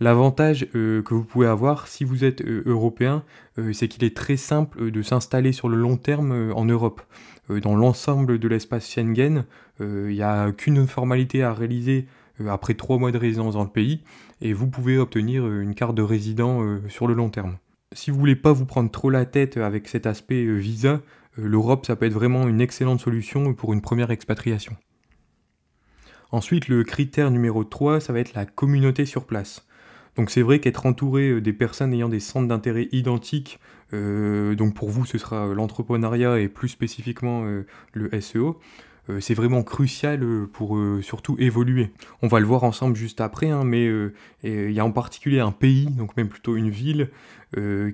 L'avantage que vous pouvez avoir si vous êtes européen, c'est qu'il est très simple de s'installer sur le long terme en Europe. dans l'ensemble de l'espace Schengen, il n'y a qu'une formalité à réaliser après trois mois de résidence dans le pays, et vous pouvez obtenir une carte de résident sur le long terme si vous voulez pas vous prendre trop la tête avec cet aspect euh, visa, euh, l'Europe ça peut être vraiment une excellente solution pour une première expatriation. Ensuite, le critère numéro 3, ça va être la communauté sur place. Donc c'est vrai qu'être entouré euh, des personnes ayant des centres d'intérêt identiques, donc pour vous ce sera l'entrepreneuriat et plus spécifiquement le SEO, euh, c'est vraiment crucial euh, pour euh, surtout évoluer. On va le voir ensemble juste après, hein, mais il y a en particulier un pays, donc même plutôt une ville,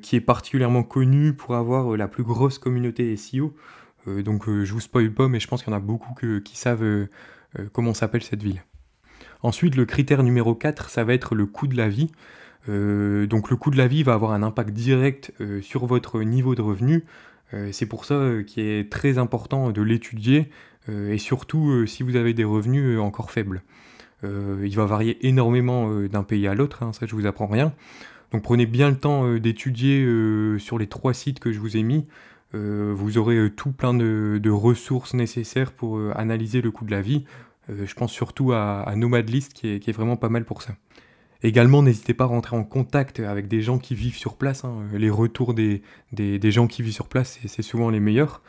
qui est particulièrement connue pour avoir la plus grosse communauté SEO. donc je vous spoil pas, mais je pense qu'il y en a beaucoup qui savent comment s'appelle cette ville. Ensuite, le critère numéro 4, ça va être le coût de la vie. donc le coût de la vie va avoir un impact direct sur votre niveau de revenu. c'est pour ça qu'il est très important de l'étudier euh, et surtout euh, si vous avez des revenus euh, encore faibles. il va varier énormément d'un pays à l'autre, hein, ça je vous apprends rien. Donc prenez bien le temps d'étudier sur les trois sites que je vous ai mis. vous aurez tout plein de, ressources nécessaires pour analyser le coût de la vie. je pense surtout à, Nomadlist qui est, vraiment pas mal pour ça. Également, n'hésitez pas à rentrer en contact avec des gens qui vivent sur place. Hein. Les retours des, gens qui vivent sur place, c'est souvent les meilleurs.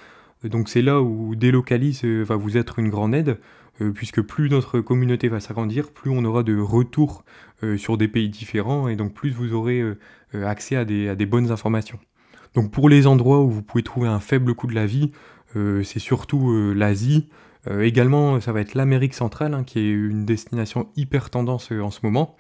Euh, donc c'est là où Délocalise euh, va vous être une grande aide, euh, puisque plus notre communauté va s'agrandir, plus on aura de retours sur des pays différents, et donc plus vous aurez accès à des, bonnes informations. Donc pour les endroits où vous pouvez trouver un faible coût de la vie, c'est surtout l'Asie. également, ça va être l'Amérique centrale, hein, qui est une destination hyper tendance en ce moment.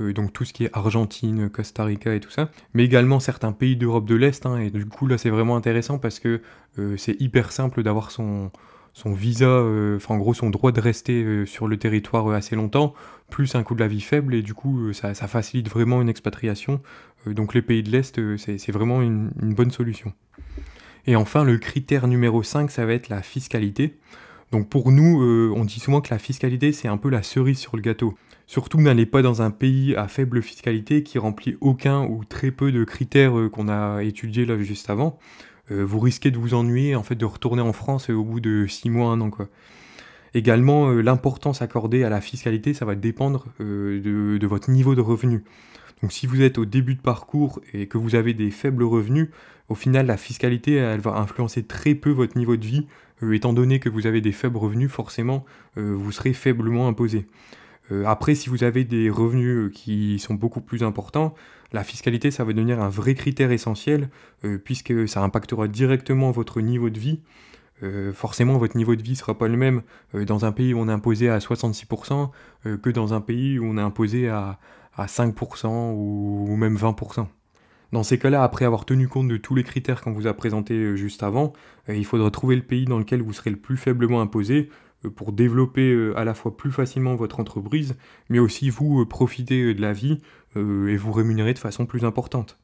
Euh, donc tout ce qui est Argentine, Costa Rica et tout ça, mais également certains pays d'Europe de l'Est, hein, et du coup là c'est vraiment intéressant parce que euh, c'est hyper simple d'avoir son, visa, euh, enfin en gros son droit de rester sur le territoire assez longtemps, plus un coût de la vie faible, et du coup ça, facilite vraiment une expatriation. donc les pays de l'Est, c'est vraiment une, une, bonne solution. Et enfin, le critère numéro 5, ça va être la fiscalité. Donc pour nous, on dit souvent que la fiscalité, c'est un peu la cerise sur le gâteau. Surtout n'allez pas dans un pays à faible fiscalité qui remplit aucun ou très peu de critères euh, qu'on a étudiés là juste avant. Euh, vous risquez de vous ennuyer, en fait, de retourner en France euh, au bout de 6 mois, 1 an, quoi. Également, l'importance accordée à la fiscalité, ça va dépendre de, de, votre niveau de revenu. Donc si vous êtes au début de parcours et que vous avez des faibles revenus, au final, la fiscalité, elle va influencer très peu votre niveau de vie. étant donné que vous avez des faibles revenus, forcément, vous serez faiblement imposé. Euh, après, si vous avez des revenus euh, qui sont beaucoup plus importants, la fiscalité, ça va devenir un vrai critère essentiel, euh, puisque ça impactera directement votre niveau de vie. forcément votre niveau de vie sera pas le même dans un pays où on est imposé à 66% que dans un pays où on est imposé à, 5% ou, ou, même 20%. Dans ces cas-là, après avoir tenu compte de tous les critères qu'on vous a présentés juste avant, il faudra trouver le pays dans lequel vous serez le plus faiblement imposé euh, pour développer euh, à la fois plus facilement votre entreprise, mais aussi vous euh, profiter de la vie et vous rémunérer de façon plus importante.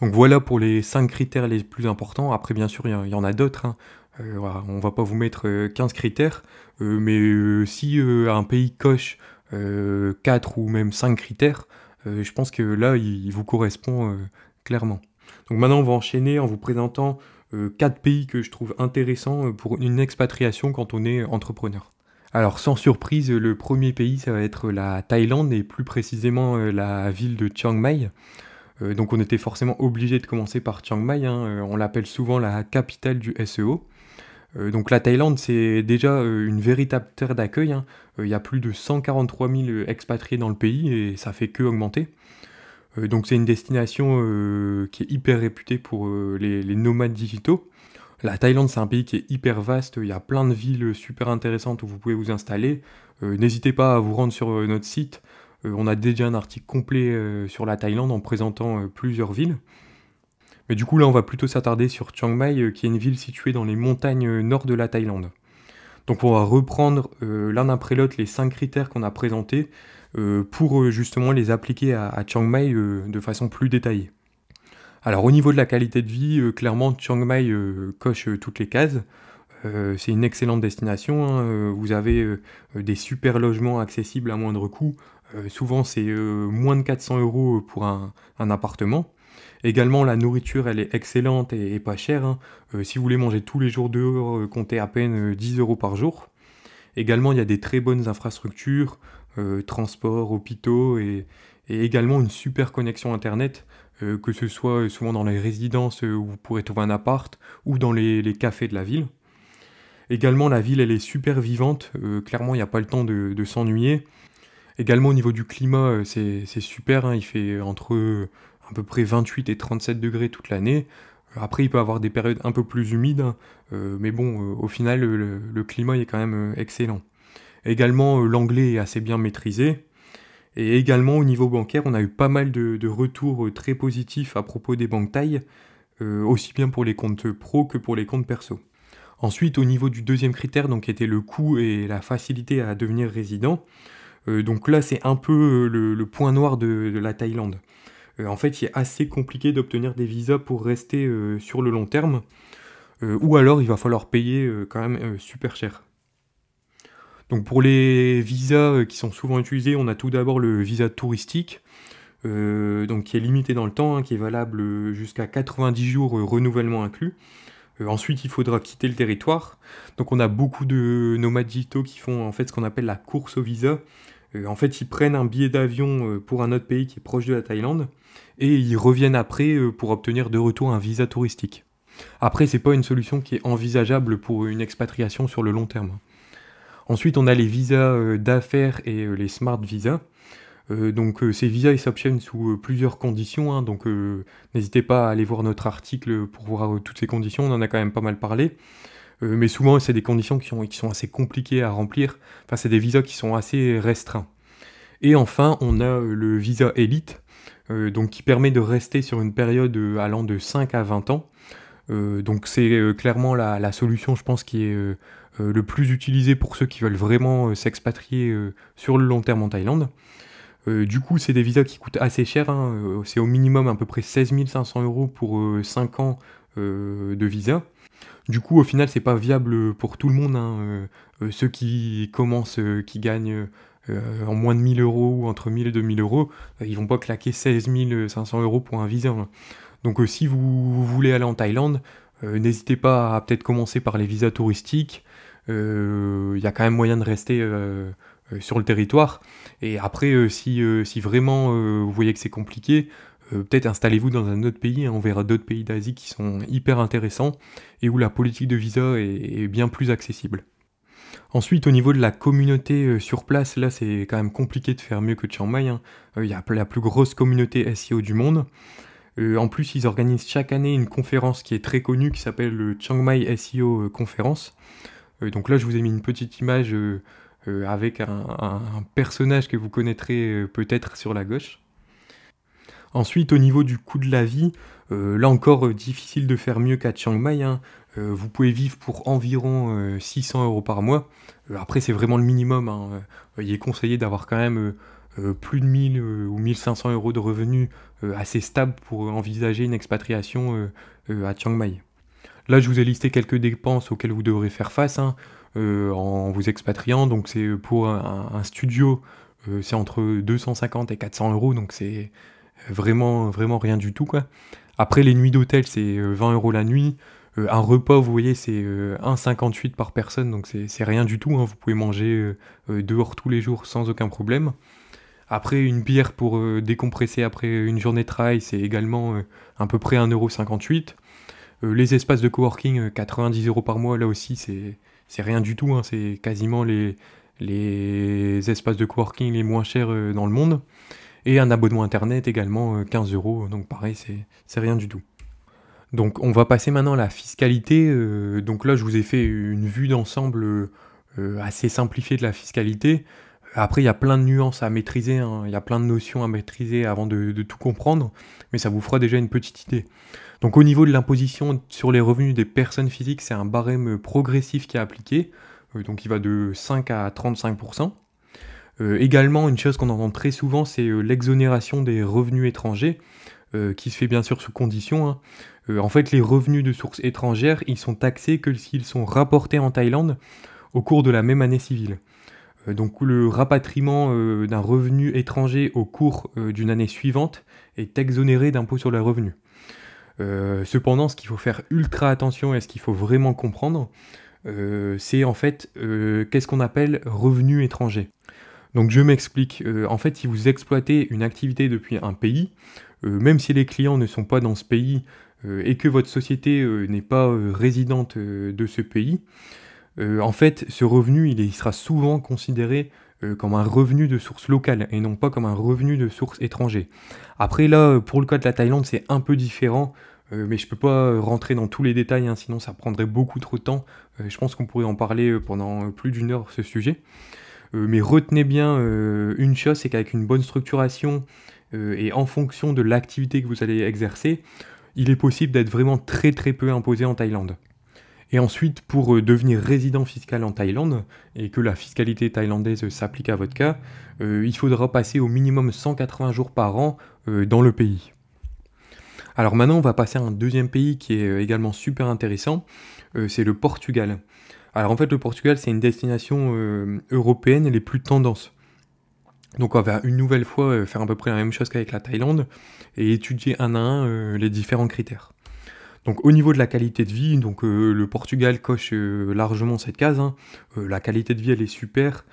Donc voilà pour les 5 critères les plus importants. Après, bien sûr, il y, en a d'autres. Hein. Euh, on va pas vous mettre 15 critères, mais si un pays coche 4 ou même 5 critères, je pense que là, il, il vous correspond clairement. Donc maintenant, on va enchaîner en vous présentant euh, quatre pays que je trouve intéressants euh, pour une expatriation quand on est entrepreneur. Alors sans surprise, le premier pays, ça va être la Thaïlande et plus précisément euh, la ville de Chiang Mai. donc on était forcément obligé de commencer par Chiang Mai, hein, on l'appelle souvent la capitale du SEO. donc la Thaïlande, c'est déjà une véritable terre d'accueil. Hein. Il y a plus de 143 000 expatriés dans le pays et ça fait que augmenter. Euh, donc c'est une destination euh, qui est hyper réputée pour euh, les, nomades digitaux. La Thaïlande, c'est un pays qui est hyper vaste, il y a plein de villes super intéressantes où vous pouvez vous installer. N'hésitez pas à vous rendre sur notre site, on a déjà un article complet sur la Thaïlande en présentant plusieurs villes. Mais du coup, là, on va plutôt s'attarder sur Chiang Mai, qui est une ville située dans les montagnes nord de la Thaïlande. Donc on va reprendre l'un après l'autre les cinq critères qu'on a présentés euh, pour euh, justement les appliquer à, Chiang Mai euh, de façon plus détaillée. Alors au niveau de la qualité de vie, clairement Chiang Mai coche toutes les cases. c'est une excellente destination. Hein. Vous avez des super logements accessibles à moindre coût. souvent c'est moins de 400 euros pour un, appartement. Également la nourriture elle est excellente et, pas chère. Hein. si vous voulez manger tous les jours dehors, comptez à peine 10 euros par jour. Également il y a des très bonnes infrastructures. Euh, transports, hôpitaux et, également une super connexion Internet, euh, que ce soit euh, souvent dans les résidences où vous pourrez trouver un appart ou dans les, cafés de la ville. Également, la ville, elle est super vivante. clairement, il n'y a pas le temps de, s'ennuyer. Également, au niveau du climat, c'est super. Hein, il fait entre à peu près 28 et 37 degrés toute l'année. Après, il peut avoir des périodes un peu plus humides. Hein, mais bon, au final, le, le, climat est quand même excellent. Également, euh, l'anglais est assez bien maîtrisé. Et également, au niveau bancaire, on a eu pas mal de, retours euh, très positifs à propos des banques taille, euh, aussi bien pour les comptes pro que pour les comptes perso. Ensuite, au niveau du deuxième critère, donc, qui était le coût et la facilité à devenir résident, donc là, c'est un peu le, point noir de, la Thaïlande. en fait, il est assez compliqué d'obtenir des visas pour rester sur le long terme, ou alors il va falloir payer quand même super cher. Donc pour les visas euh, qui sont souvent utilisés, on a tout d'abord le visa touristique, euh, donc qui est limité dans le temps, hein, qui est valable jusqu'à 90 jours euh, renouvellement inclus. ensuite, il faudra quitter le territoire. Donc on a beaucoup de nomades qui font en fait ce qu'on appelle la course au visa. en fait, ils prennent un billet d'avion pour un autre pays qui est proche de la Thaïlande et ils reviennent après pour obtenir de retour un visa touristique. Après, ce n'est pas une solution qui est envisageable pour une expatriation sur le long terme. Ensuite, on a les visas euh, d'affaires et euh, les smart visas. Euh, donc ces visas ils s'obtiennent sous plusieurs conditions, hein. donc n'hésitez pas à aller voir notre article pour voir toutes ces conditions, on en a quand même pas mal parlé mais souvent c'est des conditions qui, sont assez compliquées à remplir, enfin c'est des visas qui sont assez restreints. Et enfin on a le visa élite, donc qui permet de rester sur une période allant de 5 à 20 ans. donc c'est clairement la, solution je pense qui est euh, le plus utilisé pour ceux qui veulent vraiment euh, s'expatrier euh, sur le long terme en Thaïlande. du coup, c'est des visas qui coûtent assez cher, hein. c'est au minimum à peu près 16 500 euros pour 5 ans de visa. Du coup, au final, c'est pas viable pour tout le monde. Hein. ceux qui commencent, qui gagnent en moins de 1000 euros ou entre 1000 et 2000 euros, bah, ils vont pas claquer 16 500 euros pour un visa. Hein. Donc, si vous, voulez aller en Thaïlande, n'hésitez pas à peut-être commencer par les visas touristiques, il euh, y a quand même moyen de rester euh, euh, sur le territoire. Et après, si, vraiment vous voyez que c'est compliqué, peut-être installez-vous dans un autre pays, hein. on verra d'autres pays d'Asie qui sont hyper intéressants et où la politique de visa est, bien plus accessible. Ensuite, au niveau de la communauté sur place, là c'est quand même compliqué de faire mieux que Chiang Mai. Il hein. y a la plus grosse communauté SEO du monde. en plus, ils organisent chaque année une conférence qui est très connue qui s'appelle le Chiang Mai SEO Conference euh, donc là, je vous ai mis une petite image euh, euh, avec un, personnage que vous connaîtrez peut-être sur la gauche. Ensuite, au niveau du coût de la vie, là encore, difficile de faire mieux qu'à Chiang Mai. Hein. vous pouvez vivre pour environ 600 euros par mois. après, c'est vraiment le minimum. Hein. il est conseillé d'avoir quand même plus de 1000 ou 1500 euros de revenus assez stables pour envisager une expatriation à Chiang Mai. Là, je vous ai listé quelques dépenses auxquelles vous devrez faire face hein, euh, en vous expatriant. Donc, c'est euh, pour un, studio, euh, c'est entre 250 et 400 euros. Donc, c'est vraiment, vraiment rien du tout. Quoi. Après, les nuits d'hôtel, c'est 20 euros la nuit. un repas, vous voyez, c'est 1,58 par personne. Donc, c'est rien du tout. Hein. Vous pouvez manger dehors tous les jours sans aucun problème. Après, une bière pour décompresser après une journée de travail, c'est également à peu près euros. Euh, les espaces de coworking, 90 euh, euros par mois, là aussi, c'est rien du tout. Hein, c'est quasiment les, les espaces de coworking les moins chers euh, dans le monde. Et un abonnement internet également, 15 euros. Donc pareil, c'est rien du tout. Donc on va passer maintenant à la fiscalité. donc là, je vous ai fait une vue d'ensemble assez simplifiée de la fiscalité. Après, il y a plein de nuances à maîtriser, hein, il y a plein de notions à maîtriser avant de, tout comprendre, mais ça vous fera déjà une petite idée. Donc au niveau de l'imposition sur les revenus des personnes physiques, c'est un barème progressif qui est appliqué, euh, donc il va de 5 à 35%. Euh, également, une chose qu'on entend très souvent, c'est euh, l'exonération des revenus étrangers, qui se fait bien sûr sous condition. Hein. en fait, les revenus de sources étrangères, ils sont taxés que s'ils sont rapportés en Thaïlande au cours de la même année civile. donc le rapatriement d'un revenu étranger au cours d'une année suivante est exonéré d'impôt sur les revenu. Euh, cependant, ce qu'il faut faire ultra attention et ce qu'il faut vraiment comprendre, euh, c'est en fait euh, qu'est-ce qu'on appelle revenu étranger. Donc je m'explique, en fait si vous exploitez une activité depuis un pays, même si les clients ne sont pas dans ce pays et que votre société n'est pas résidente de ce pays, en fait ce revenu il sera souvent considéré euh, comme un revenu de source locale et non pas comme un revenu de source étranger. Après là, euh, pour le cas de la Thaïlande, c'est un peu différent, euh, mais je ne peux pas rentrer dans tous les détails, hein, sinon ça prendrait beaucoup trop de temps. je pense qu'on pourrait en parler pendant plus d'une heure ce sujet. mais retenez bien une chose, c'est qu'avec une bonne structuration et en fonction de l'activité que vous allez exercer, il est possible d'être vraiment très très peu imposé en Thaïlande. Et ensuite, pour euh, devenir résident fiscal en Thaïlande, et que la fiscalité thaïlandaise s'applique à votre cas, euh, il faudra passer au minimum 180 jours par an euh, dans le pays. Alors maintenant, on va passer à un deuxième pays qui est également super intéressant, c'est le Portugal. Alors en fait, le Portugal, c'est une destination européenne les plus tendances. Donc on va une nouvelle fois faire à peu près la même chose qu'avec la Thaïlande et étudier un à un les différents critères. Donc au niveau de la qualité de vie, donc euh, le Portugal coche euh, largement cette case. Hein. Euh, la qualité de vie elle est super.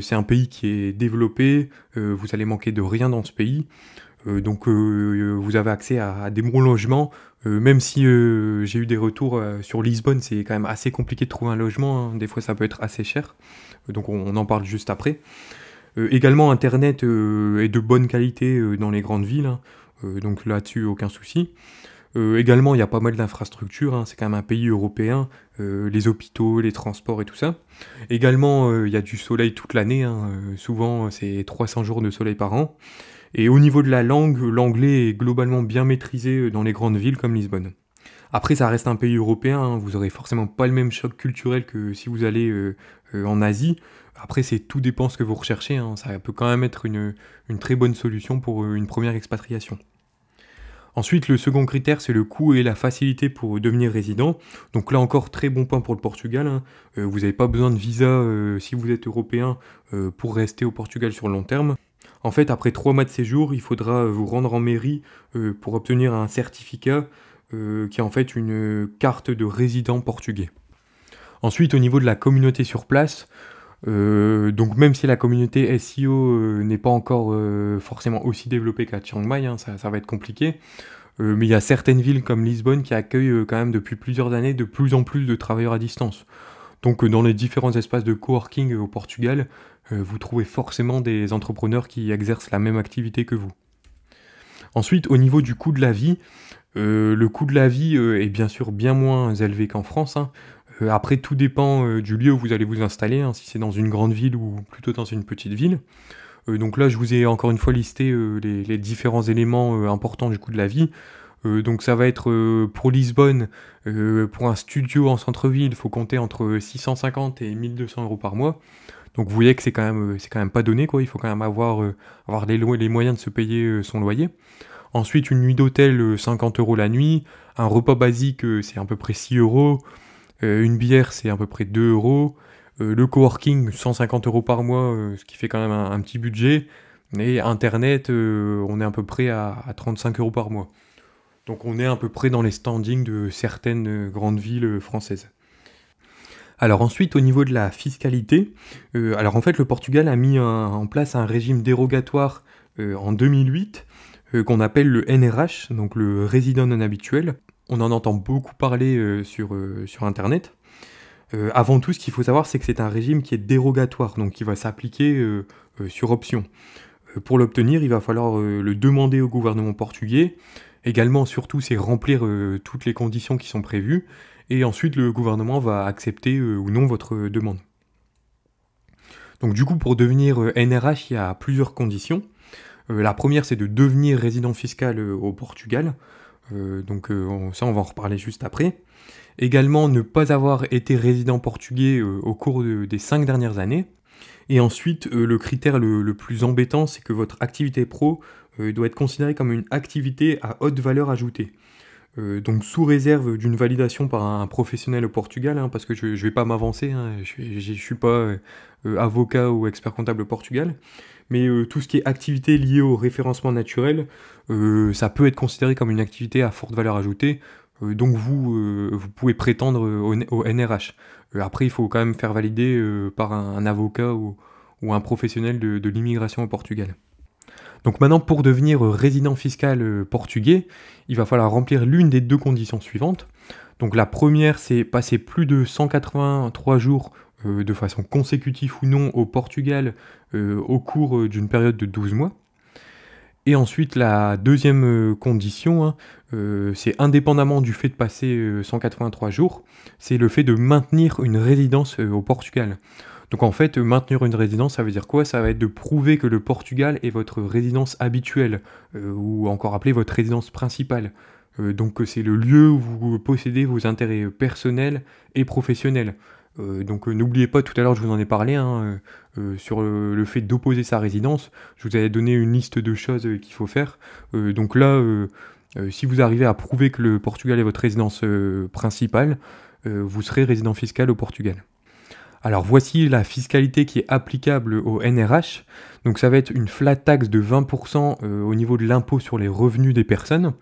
c'est un pays qui est développé. vous allez manquer de rien dans ce pays. donc vous avez accès à, des bons logements. même si j'ai eu des retours sur Lisbonne, c'est quand même assez compliqué de trouver un logement. Hein. Des fois ça peut être assez cher. donc on, en parle juste après. également Internet est de bonne qualité dans les grandes villes. Hein. donc là-dessus aucun souci. Euh, également, il y a pas mal d'infrastructures, hein. c'est quand même un pays européen, euh, les hôpitaux, les transports et tout ça. Également, euh, il y a du soleil toute l'année, hein. souvent c'est 300 jours de soleil par an. Et au niveau de la langue, l'anglais est globalement bien maîtrisé dans les grandes villes comme Lisbonne. Après, ça reste un pays européen, hein. vous n'aurez forcément pas le même choc culturel que si vous allez en Asie. Après, c'est tout dépend ce que vous recherchez, ça peut quand même être une très bonne solution pour une première expatriation. Ensuite, le second critère, c'est le coût et la facilité pour devenir résident. Donc là encore, très bon point pour le Portugal. Hein. Euh, vous n'avez pas besoin de visa euh, si vous êtes européen euh, pour rester au Portugal sur le long terme. En fait, après trois mois de séjour, il faudra vous rendre en mairie pour obtenir un certificat qui est en fait une carte de résident portugais. Ensuite, au niveau de la communauté sur place, euh, donc même si la communauté SEO euh, n'est pas encore euh, forcément aussi développée qu'à Chiang Mai, hein, ça, va être compliqué. mais il y a certaines villes comme Lisbonne qui accueillent quand même depuis plusieurs années de plus en plus de travailleurs à distance. Donc dans les différents espaces de coworking au Portugal, vous trouvez forcément des entrepreneurs qui exercent la même activité que vous. Ensuite, au niveau du coût de la vie, le coût de la vie est bien sûr bien moins élevé qu'en France. Hein. Euh, après, tout dépend euh, du lieu où vous allez vous installer, hein, si c'est dans une grande ville ou plutôt dans une petite ville. Euh, donc là, je vous ai encore une fois listé les, différents éléments importants du coût de la vie. donc ça va être pour Lisbonne, pour un studio en centre-ville, il faut compter entre 650 et 1200 euros par mois. Donc vous voyez que c'est quand même quand même pas donné quoi. Il faut quand même avoir avoir les, moyens de se payer son loyer. Ensuite une nuit d'hôtel 50 euros la nuit, un repas basique c'est à peu près 6 euros, euh, une bière, c'est à peu près 2 euros. Euh, le coworking, 150 euros par mois, euh, ce qui fait quand même un, petit budget. Et Internet, on est à peu près à, 35 euros par mois. Donc on est à peu près dans les standings de certaines grandes villes françaises. Alors ensuite, au niveau de la fiscalité, alors en fait le Portugal a mis en place un régime dérogatoire en 2008 qu'on appelle le NRH, donc le résident non habituel on en entend beaucoup parler euh, euh, sur, Internet. Euh, avant tout, ce qu'il faut savoir, c'est que c'est un régime qui est dérogatoire, donc qui va s'appliquer sur option. pour l'obtenir, il va falloir le demander au gouvernement portugais. Également, surtout, c'est remplir toutes les conditions qui sont prévues. Et ensuite, le gouvernement va accepter ou non votre demande. Donc du coup, pour devenir NRH, il y a plusieurs conditions. la première, c'est de devenir résident fiscal au Portugal. Euh, donc euh, ça, on va en reparler juste après. Également, ne pas avoir été résident portugais euh, au cours des cinq dernières années. Et ensuite, le critère le, plus embêtant, c'est que votre activité pro doit être considérée comme une activité à haute valeur ajoutée. donc sous réserve d'une validation par un professionnel au Portugal, hein, parce que je ne vais pas m'avancer, hein, je ne suis pas avocat ou expert comptable au Portugal, mais euh, tout ce qui est activité liée au référencement naturel, euh, ça peut être considéré comme une activité à forte valeur ajoutée, euh, donc vous, vous pouvez prétendre au, NRH. après, il faut quand même faire valider par un, avocat ou, un professionnel de l'immigration au Portugal. Donc maintenant, pour devenir résident fiscal portugais, il va falloir remplir l'une des deux conditions suivantes. Donc la première, c'est passer plus de 183 jours euh, de façon consécutive ou non au Portugal euh, au cours euh, d'une période de 12 mois. Et ensuite, la deuxième condition, hein, c'est indépendamment du fait de passer 183 jours, c'est le fait de maintenir une résidence au Portugal. Donc en fait, maintenir une résidence, ça veut dire quoi Ça va être de prouver que le Portugal est votre résidence habituelle, ou encore appelée votre résidence principale. donc c'est le lieu où vous possédez vos intérêts personnels et professionnels. Euh, donc euh, n'oubliez pas, tout à l'heure je vous en ai parlé, hein, euh, sur le, le fait d'opposer sa résidence, je vous avais donné une liste de choses qu'il faut faire. donc là, si vous arrivez à prouver que le Portugal est votre résidence principale, vous serez résident fiscal au Portugal. Alors voici la fiscalité qui est applicable au NRH. Donc ça va être une flat tax de 20% au niveau de l'impôt sur les revenus des personnes.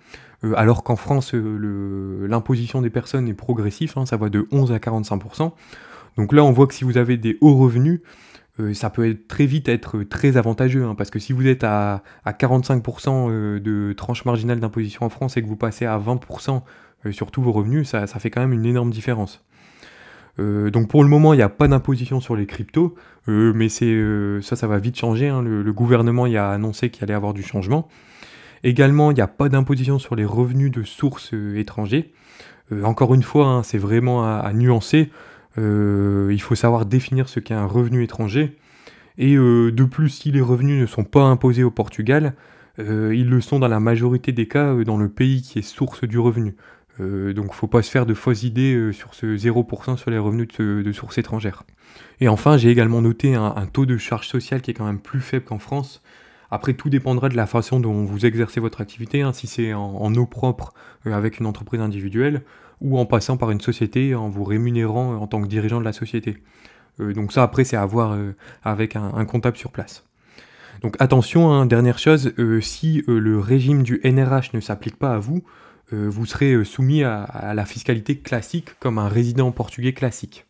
Euh, alors qu'en France, euh, l'imposition des personnes est progressive, hein, ça va de 11 à 45%. Donc là, on voit que si vous avez des hauts revenus, euh, ça peut être très vite être très avantageux, hein, parce que si vous êtes à, 45% de tranche marginale d'imposition en France et que vous passez à 20% sur tous vos revenus, ça, fait quand même une énorme différence. donc pour le moment, il n'y a pas d'imposition sur les cryptos, mais ça, ça va vite changer. Hein. le, gouvernement a annoncé qu'il allait avoir du changement. Également, il n'y a pas d'imposition sur les revenus de sources euh, étrangers. Euh, encore une fois, hein, c'est vraiment à, nuancer. Euh, il faut savoir définir ce qu'est un revenu étranger. Et de plus, si les revenus ne sont pas imposés au Portugal, ils le sont dans la majorité des cas dans le pays qui est source du revenu. Donc, il ne faut pas se faire de fausses idées sur ce 0% sur les revenus de, sources étrangères. Et enfin, j'ai également noté un taux de charge sociale qui est quand même plus faible qu'en France, après, tout dépendra de la façon dont vous exercez votre activité, hein, si c'est en, eau propre euh, avec une entreprise individuelle ou en passant par une société en vous rémunérant euh, en tant que dirigeant de la société. Euh, donc ça, après, c'est à voir avec un, comptable sur place. Donc attention, hein, dernière chose, si le régime du NRH ne s'applique pas à vous, vous serez soumis à la fiscalité classique comme un résident portugais classique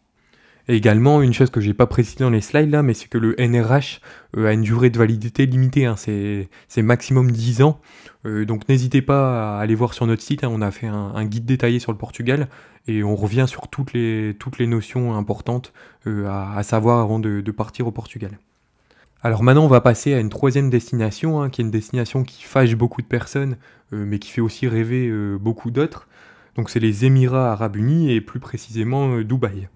également, une chose que je j'ai pas précisé dans les slides là, mais c'est que le NRH euh, a une durée de validité limitée, hein. c'est maximum 10 ans. Euh, donc n'hésitez pas à aller voir sur notre site, hein. on a fait un, guide détaillé sur le Portugal et on revient sur toutes les, toutes les notions importantes euh, à, savoir avant de, partir au Portugal. Alors maintenant, on va passer à une troisième destination, hein, qui est une destination qui fâche beaucoup de personnes, mais qui fait aussi rêver beaucoup d'autres. Donc c'est les Émirats arabes unis et plus précisément Dubaï.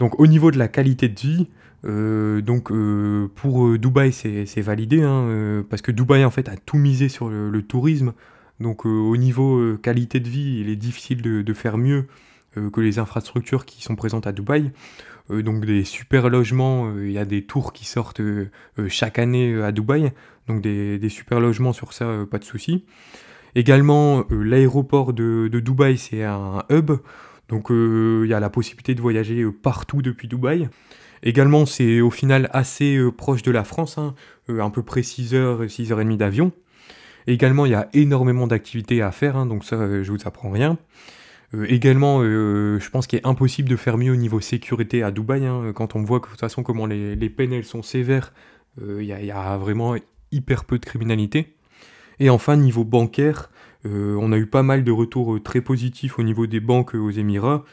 Donc au niveau de la qualité de vie, euh, donc euh, pour euh, Dubaï c'est validé hein, parce que Dubaï en fait a tout misé sur le, tourisme. Donc au niveau qualité de vie, il est difficile de, faire mieux que les infrastructures qui sont présentes à Dubaï. donc des super logements, il y a des tours qui sortent chaque année à Dubaï. Donc des, super logements sur ça, pas de souci. Également l'aéroport de Dubaï c'est un hub. Donc euh, il y a la possibilité de voyager euh, partout depuis Dubaï. Également, c'est au final assez euh, proche de la France, un hein, peu près 6 h 6h30 d'avion. Également, il y a énormément d'activités à faire, hein, donc ça, je vous apprends rien. également, je pense qu'il est impossible de faire mieux au niveau sécurité à Dubaï, hein, quand on voit que, de toute façon comment les, peines sont sévères, il y, a vraiment hyper peu de criminalité. Et enfin, niveau bancaire, euh, on a eu pas mal de retours euh, très positifs au niveau des banques euh, aux Émirats,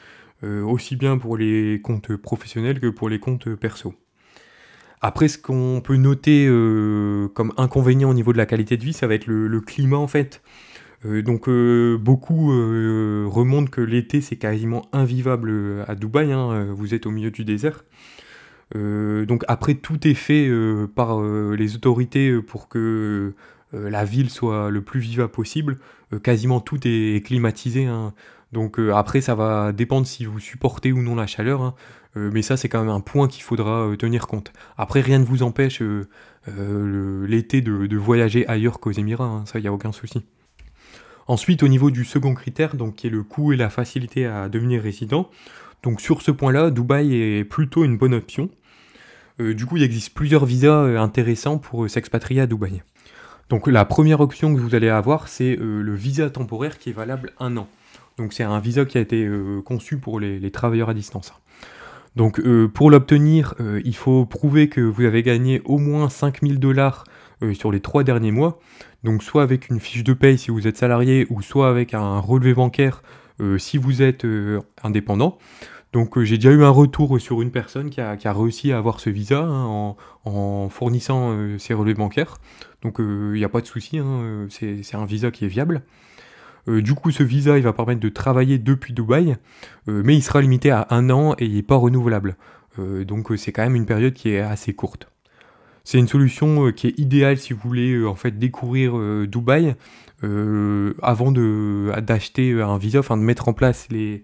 aussi bien pour les comptes professionnels que pour les comptes perso. Après, ce qu'on peut noter comme inconvénient au niveau de la qualité de vie, ça va être le, climat en fait. donc beaucoup remontent que l'été c'est quasiment invivable à Dubaï, hein, vous êtes au milieu du désert. donc après tout est fait par les autorités pour que la ville soit le plus vivable possible. Euh, quasiment tout est climatisé. Hein. Donc euh, après, ça va dépendre si vous supportez ou non la chaleur, hein. euh, mais ça c'est quand même un point qu'il faudra tenir compte. Après, rien ne vous empêche l'été de, voyager ailleurs qu'aux Émirats, hein. ça il n'y a aucun souci. Ensuite, au niveau du second critère, donc, qui est le coût et la facilité à devenir résident, donc sur ce point-là, Dubaï est plutôt une bonne option. du coup, il existe plusieurs visas intéressants pour s'expatrier à Dubaï. Donc la première option que vous allez avoir, c'est euh, le visa temporaire qui est valable un an. Donc c'est un visa qui a été euh, conçu pour les, travailleurs à distance. Donc euh, pour l'obtenir, il faut prouver que vous avez gagné au moins 5000 dollars sur les trois derniers mois. Donc soit avec une fiche de paye si vous êtes salarié ou soit avec un relevé bancaire si vous êtes indépendant. Donc euh, j'ai déjà eu un retour sur une personne qui a, réussi à avoir ce visa hein, en, fournissant euh, ses relevés bancaires. Donc il euh, n'y a pas de souci, hein, c'est un visa qui est viable. du coup ce visa il va permettre de travailler depuis Dubaï, mais il sera limité à un an et il n'est pas renouvelable. donc c'est quand même une période qui est assez courte. C'est une solution qui est idéale si vous voulez en fait découvrir Dubaï avant d'acheter un visa, enfin de mettre en place les,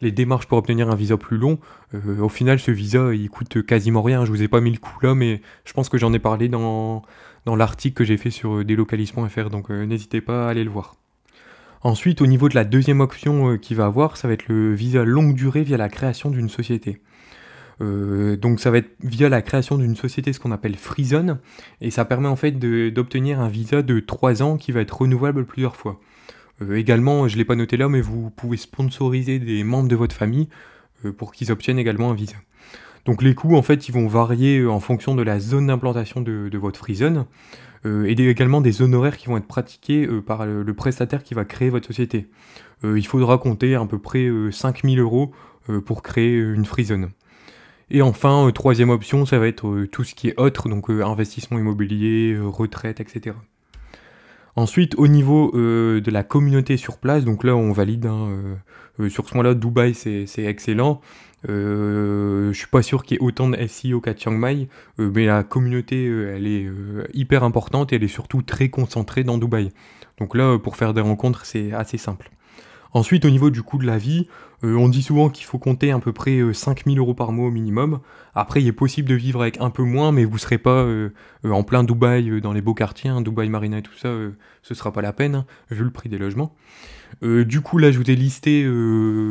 les démarches pour obtenir un visa plus long, euh, au final, ce visa, il coûte quasiment rien. Je vous ai pas mis le coup là, mais je pense que j'en ai parlé dans, dans l'article que j'ai fait sur euh, fr donc euh, n'hésitez pas à aller le voir. Ensuite, au niveau de la deuxième option qu'il va avoir, ça va être le visa longue durée via la création d'une société. donc ça va être via la création d'une société, ce qu'on appelle Freezone. et ça permet en fait d'obtenir un visa de 3 ans qui va être renouvelable plusieurs fois. Euh, également, je ne l'ai pas noté là, mais vous pouvez sponsoriser des membres de votre famille euh, pour qu'ils obtiennent également un visa. Donc les coûts, en fait, ils vont varier euh, en fonction de la zone d'implantation de, votre free zone et également des honoraires qui vont être pratiqués par le, prestataire qui va créer votre société. il faudra compter à peu près 5000 euros pour créer une free zone. Et enfin, troisième option, ça va être tout ce qui est autre, donc investissement immobilier, retraite, etc. Ensuite, au niveau euh, de la communauté sur place, donc là on valide, hein, euh, euh, sur ce point-là, Dubaï c'est excellent. je suis pas sûr qu'il y ait autant de SEO qu'à Chiang Mai, mais la communauté elle est hyper importante et elle est surtout très concentrée dans Dubaï. Donc là, pour faire des rencontres, c'est assez simple. Ensuite, au niveau du coût de la vie, euh, on dit souvent qu'il faut compter à peu près 5000 euh, euros par mois au minimum. Après, il est possible de vivre avec un peu moins, mais vous ne serez pas euh, en plein Dubaï, dans les beaux quartiers, hein, Dubaï Marina et tout ça, ce ne sera pas la peine, hein, vu le prix des logements. du coup, là, je vous ai listé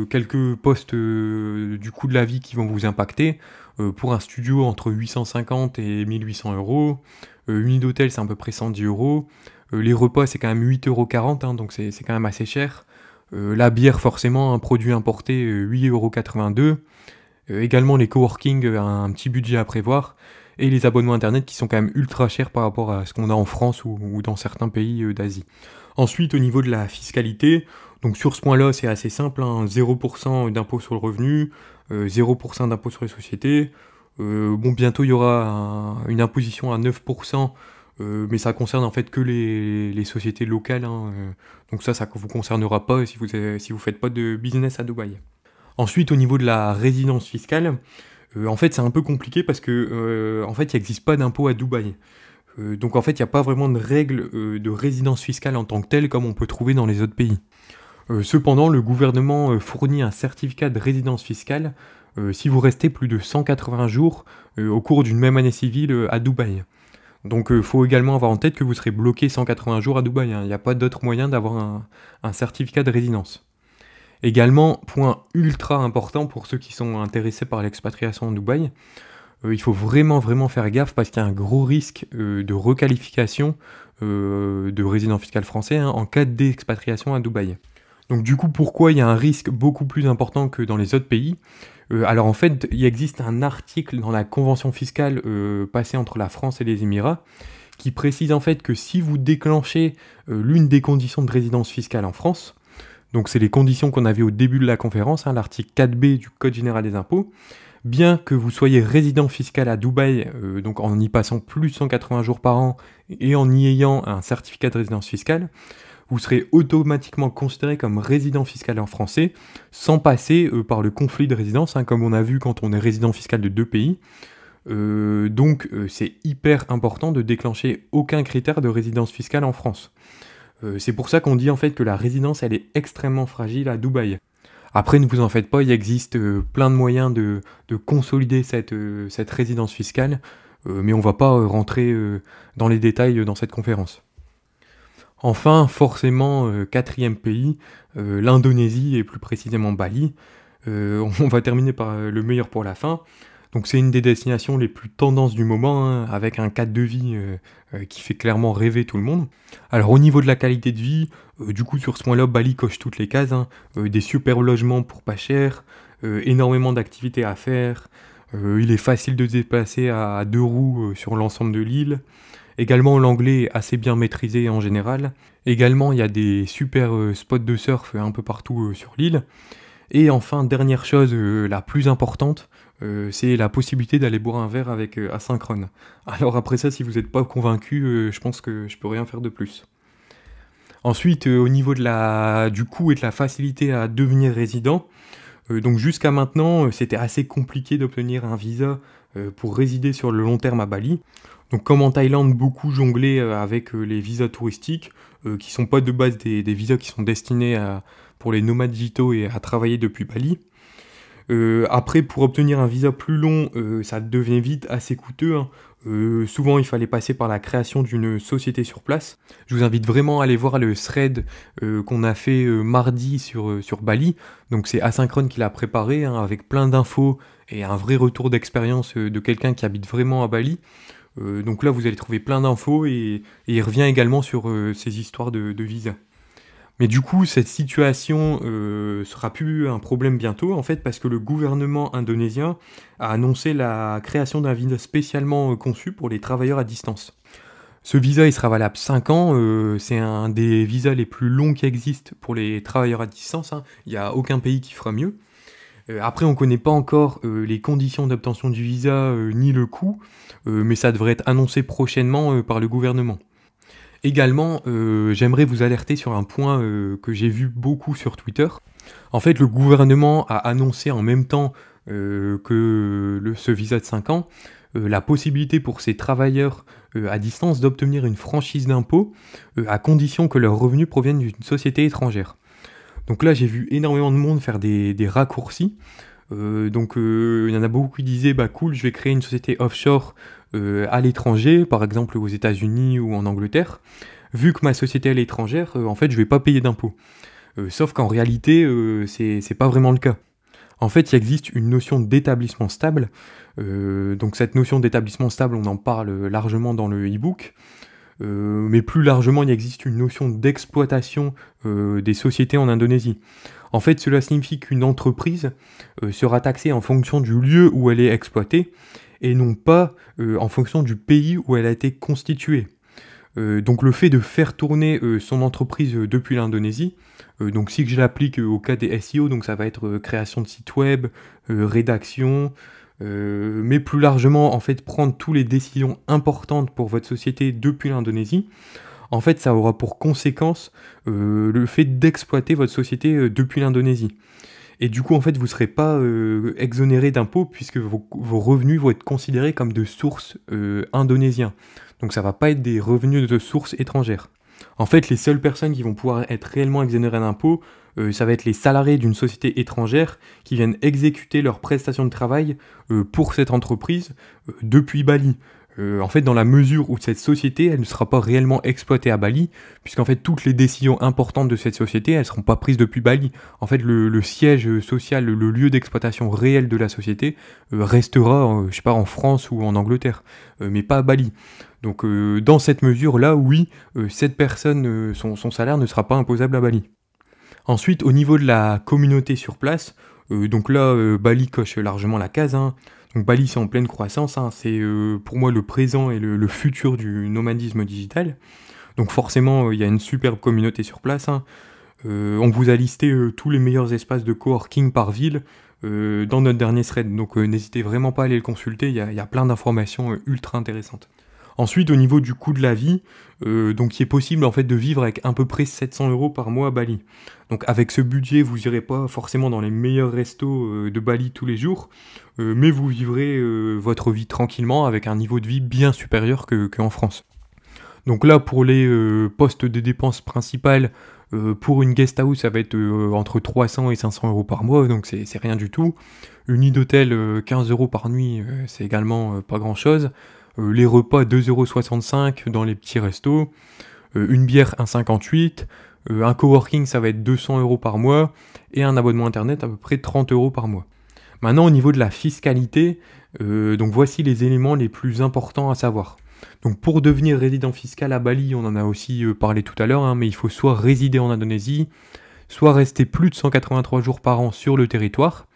quelques postes du coût de la vie qui vont vous impacter. pour un studio, entre 850 et 1800 euros. une nuit d'hôtel, c'est à peu près 110 euros. les repas, c'est quand même 8,40 euros, hein, donc c'est quand même assez cher. Euh, la bière, forcément, un produit importé, 8,82€. Euh, euh, également les coworking, un, petit budget à prévoir. Et les abonnements internet qui sont quand même ultra chers par rapport à ce qu'on a en France ou, dans certains pays d'Asie. Ensuite, au niveau de la fiscalité, donc sur ce point-là, c'est assez simple 0% hein. d'impôt sur le revenu, 0% d'impôt sur les sociétés. bon, bientôt il y aura une imposition à 9% euh, mais ça concerne en fait que les, sociétés locales. Hein, euh. donc ça, ça ne vous concernera pas si vous ne faites pas de business à Dubaï. Ensuite, au niveau de la résidence fiscale, euh, en fait, c'est un peu compliqué parce que fait, il n'existe pas d'impôt à Dubaï. donc en fait, il n'y a pas vraiment de règle de résidence fiscale en tant que telle comme on peut trouver dans les autres pays. cependant, le gouvernement fournit un certificat de résidence fiscale si vous restez plus de 180 jours au cours d'une même année civile à Dubaï. Donc il euh, faut également avoir en tête que vous serez bloqué 180 jours à Dubaï. Hein. Il n'y a pas d'autre moyen d'avoir un, certificat de résidence. Également, point ultra important pour ceux qui sont intéressés par l'expatriation en Dubaï, euh, il faut vraiment vraiment faire gaffe parce qu'il y a un gros risque euh, de requalification de résident fiscal français hein, en cas d'expatriation à Dubaï. Donc du coup, pourquoi il y a un risque beaucoup plus important que dans les autres pays euh, alors en fait, il existe un article dans la convention fiscale euh, passée entre la France et les Émirats qui précise en fait que si vous déclenchez euh, l'une des conditions de résidence fiscale en France, donc c'est les conditions qu'on avait au début de la conférence, hein, l'article 4B du Code général des impôts, bien que vous soyez résident fiscal à Dubaï, donc en y passant plus de 180 jours par an et en y ayant un certificat de résidence fiscale, vous serez automatiquement considéré comme résident fiscal en français sans passer euh, par le conflit de résidence, hein, comme on a vu quand on est résident fiscal de deux pays. Euh, donc euh, c'est hyper important de déclencher aucun critère de résidence fiscale en France. c'est pour ça qu'on dit en fait que la résidence elle est extrêmement fragile à Dubaï. Après, ne vous en faites pas, il existe plein de moyens de, consolider cette, résidence fiscale, mais on ne va pas rentrer dans les détails dans cette conférence. Enfin, forcément, euh, quatrième pays, euh, l'Indonésie et plus précisément Bali. Euh, on va terminer par le meilleur pour la fin. Donc c'est une des destinations les plus tendances du moment, hein, avec un cadre de vie qui fait clairement rêver tout le monde. Alors au niveau de la qualité de vie, du coup sur ce point-là, Bali coche toutes les cases. Hein. des super logements pour pas cher, énormément d'activités à faire. il est facile de se déplacer à deux roues sur l'ensemble de l'île. Également l'anglais assez bien maîtrisé en général. Également il y a des super euh, spots de surf euh, un peu partout euh, sur l'île. Et enfin, dernière chose, la plus importante, c'est la possibilité d'aller boire un verre avec Asynchrone. Alors après ça, si vous n'êtes pas convaincu, je pense que je peux rien faire de plus. Ensuite, au niveau de la, du coût et de la facilité à devenir résident, donc jusqu'à maintenant, c'était assez compliqué d'obtenir un visa pour résider sur le long terme à Bali. Donc comme en Thaïlande, beaucoup jongler euh, avec euh, les visas touristiques, euh, qui sont pas de base des, visas qui sont destinés à, pour les nomades digitaux et à travailler depuis Bali. après, pour obtenir un visa plus long, ça devient vite assez coûteux. Hein. souvent, il fallait passer par la création d'une société sur place. Je vous invite vraiment à aller voir le thread qu'on a fait mardi sur, sur Bali. Donc, c'est Asynchrone qui l'a préparé hein, avec plein d'infos et un vrai retour d'expérience de quelqu'un qui habite vraiment à Bali. Euh, donc là, vous allez trouver plein d'infos et, il revient également sur euh, ces histoires de, visas. visa. Mais du coup, cette situation euh, sera plus un problème bientôt, en fait, parce que le gouvernement indonésien a annoncé la création d'un visa spécialement conçu pour les travailleurs à distance. Ce visa, il sera valable 5 ans, c'est un des visas les plus longs qui existent pour les travailleurs à distance, hein. il n'y a aucun pays qui fera mieux. Euh, après, on ne connaît pas encore euh, les conditions d'obtention du visa euh, ni le coût, mais ça devrait être annoncé prochainement par le gouvernement. Également, j'aimerais vous alerter sur un point que j'ai vu beaucoup sur Twitter. En fait, le gouvernement a annoncé en même temps que ce visa de 5 ans la possibilité pour ces travailleurs à distance d'obtenir une franchise d'impôt à condition que leurs revenus proviennent d'une société étrangère. Donc là, j'ai vu énormément de monde faire des, raccourcis. Euh, donc euh, il y en a beaucoup qui disaient bah cool je vais créer une société offshore euh, à l'étranger, par exemple aux États-Unis ou en Angleterre. Vu que ma société est à l'étranger, en fait je vais pas payer d'impôts. sauf qu'en réalité c'est pas vraiment le cas. En fait, il existe une notion d'établissement stable. donc cette notion d'établissement stable, on en parle largement dans le e-book. Euh, mais plus largement, il existe une notion d'exploitation euh, des sociétés en Indonésie. En fait, cela signifie qu'une entreprise euh, sera taxée en fonction du lieu où elle est exploitée et non pas en fonction du pays où elle a été constituée. donc le fait de faire tourner son entreprise depuis l'Indonésie, donc si je l'applique au cas des SEO, donc ça va être création de sites web, rédaction, euh, mais plus largement en fait prendre toutes les décisions importantes pour votre société depuis l'Indonésie, en fait ça aura pour conséquence euh, le fait d'exploiter votre société euh, depuis l'Indonésie. Et du coup en fait vous ne serez pas exonéré d'impôts puisque vos, revenus vont être considérés comme de sources indonésiennes. Donc ça ne va pas être des revenus de sources étrangères. En fait, les seules personnes qui vont pouvoir être réellement exonérées d'impôts, euh, ça va être les salariés d'une société étrangère qui viennent exécuter leurs prestations de travail euh, pour cette entreprise euh, depuis Bali. en fait, dans la mesure où cette société, elle ne sera pas réellement exploitée à Bali, puisqu'en fait, toutes les décisions importantes de cette société, elles ne seront pas prises depuis Bali. En fait, le, siège social, le lieu d'exploitation réel de la société restera, je sais pas, en France ou en Angleterre, mais pas à Bali. Donc, dans cette mesure-là, oui, cette personne, son salaire ne sera pas imposable à Bali. Ensuite, au niveau de la communauté sur place, euh, donc là, euh, Bali coche largement la case. Hein. Donc Bali, c'est en pleine croissance. Hein. C'est euh, pour moi le présent et le, futur du nomadisme digital. Donc forcément, il y a une superbe communauté sur place. Hein. on vous a listé tous les meilleurs espaces de coworking par ville dans notre dernier thread. Donc n'hésitez vraiment pas à aller le consulter. Il y a, plein d'informations ultra intéressantes. Ensuite, au niveau du coût de la vie, euh, donc il est possible en fait de vivre avec à peu près 700 euros par mois à Bali. Donc avec ce budget, vous irez pas forcément dans les meilleurs restos euh, de Bali tous les jours, euh, mais vous vivrez votre vie tranquillement avec un niveau de vie bien supérieur qu'en France. Donc là, pour les postes de dépenses principales, pour une guest house, ça va être entre 300 et 500 euros par mois, donc c'est rien du tout. Une nuit d'hôtel, 15 euros par nuit, c'est également pas grand chose. Euh, les repas 2,65€ dans les petits restos, euh, une bière 1,58€, euh, un coworking ça va être 200€ par mois, et un abonnement internet à peu près 30€ par mois. Maintenant au niveau de la fiscalité, donc voici les éléments les plus importants à savoir. Donc pour devenir résident fiscal à Bali, on en a aussi parlé tout à l'heure, hein, mais il faut soit résider en Indonésie, soit rester plus de 183 jours par an sur le territoire,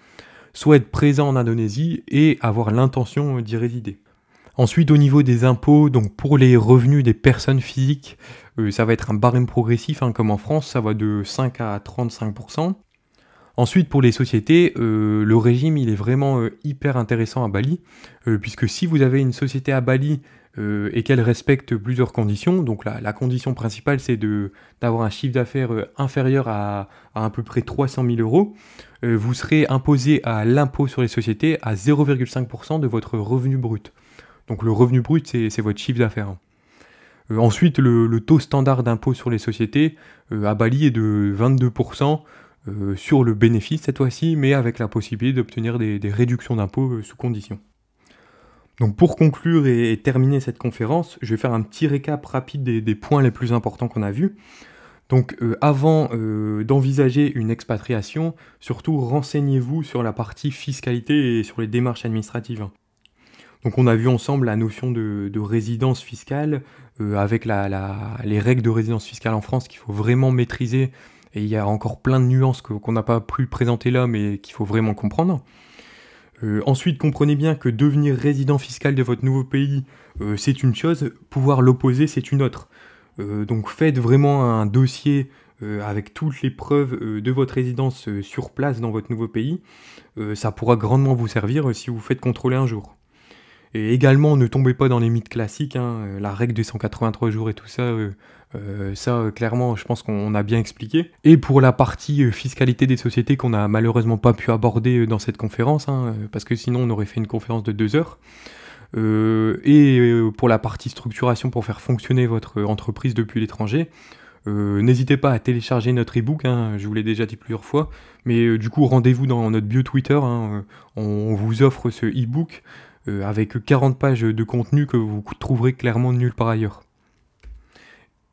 soit être présent en Indonésie et avoir l'intention d'y résider. Ensuite, au niveau des impôts, donc pour les revenus des personnes physiques, euh, ça va être un barème progressif, hein, comme en France, ça va de 5 à 35%. Ensuite, pour les sociétés, euh, le régime, il est vraiment euh, hyper intéressant à Bali, puisque si vous avez une société à Bali et qu'elle respecte plusieurs conditions, donc la, condition principale, c'est d'avoir un chiffre d'affaires inférieur à, à, à peu près 300 000 euros, vous serez imposé à l'impôt sur les sociétés à 0,5% de votre revenu brut. Donc le revenu brut, c'est votre chiffre d'affaires. Euh, ensuite, le, taux standard d'impôt sur les sociétés euh, à Bali est de 22% euh, sur le bénéfice cette fois-ci, mais avec la possibilité d'obtenir des, réductions d'impôts sous condition. Donc pour conclure et, terminer cette conférence, je vais faire un petit récap rapide des, des points les plus importants qu'on a vus. Donc avant d'envisager une expatriation, surtout renseignez-vous sur la partie fiscalité et sur les démarches administratives. Donc on a vu ensemble la notion de, résidence fiscale, euh, avec les règles de résidence fiscale en France qu'il faut vraiment maîtriser, et il y a encore plein de nuances qu'on n'a pas pu présenter là, mais qu'il faut vraiment comprendre. Euh, ensuite, comprenez bien que devenir résident fiscal de votre nouveau pays, euh, c'est une chose, pouvoir l'opposer, c'est une autre. donc faites vraiment un dossier avec toutes les preuves de votre résidence sur place dans votre nouveau pays. ça pourra grandement vous servir si vous faites contrôler un jour. Et également, ne tombez pas dans les mythes classiques, hein, euh, la règle des 183 jours et tout ça, euh, euh, ça, clairement, je pense qu'on a bien expliqué. Et pour la partie fiscalité des sociétés qu'on n'a malheureusement pas pu aborder dans cette conférence, hein, parce que sinon on aurait fait une conférence de deux heures. et pour la partie structuration pour faire fonctionner votre entreprise depuis l'étranger, n'hésitez pas à télécharger notre e-book, hein, je vous l'ai déjà dit plusieurs fois, mais du coup rendez-vous dans notre bio Twitter, on, on vous offre ce e-book euh, avec 40 pages de contenu que vous trouverez clairement nulle part ailleurs.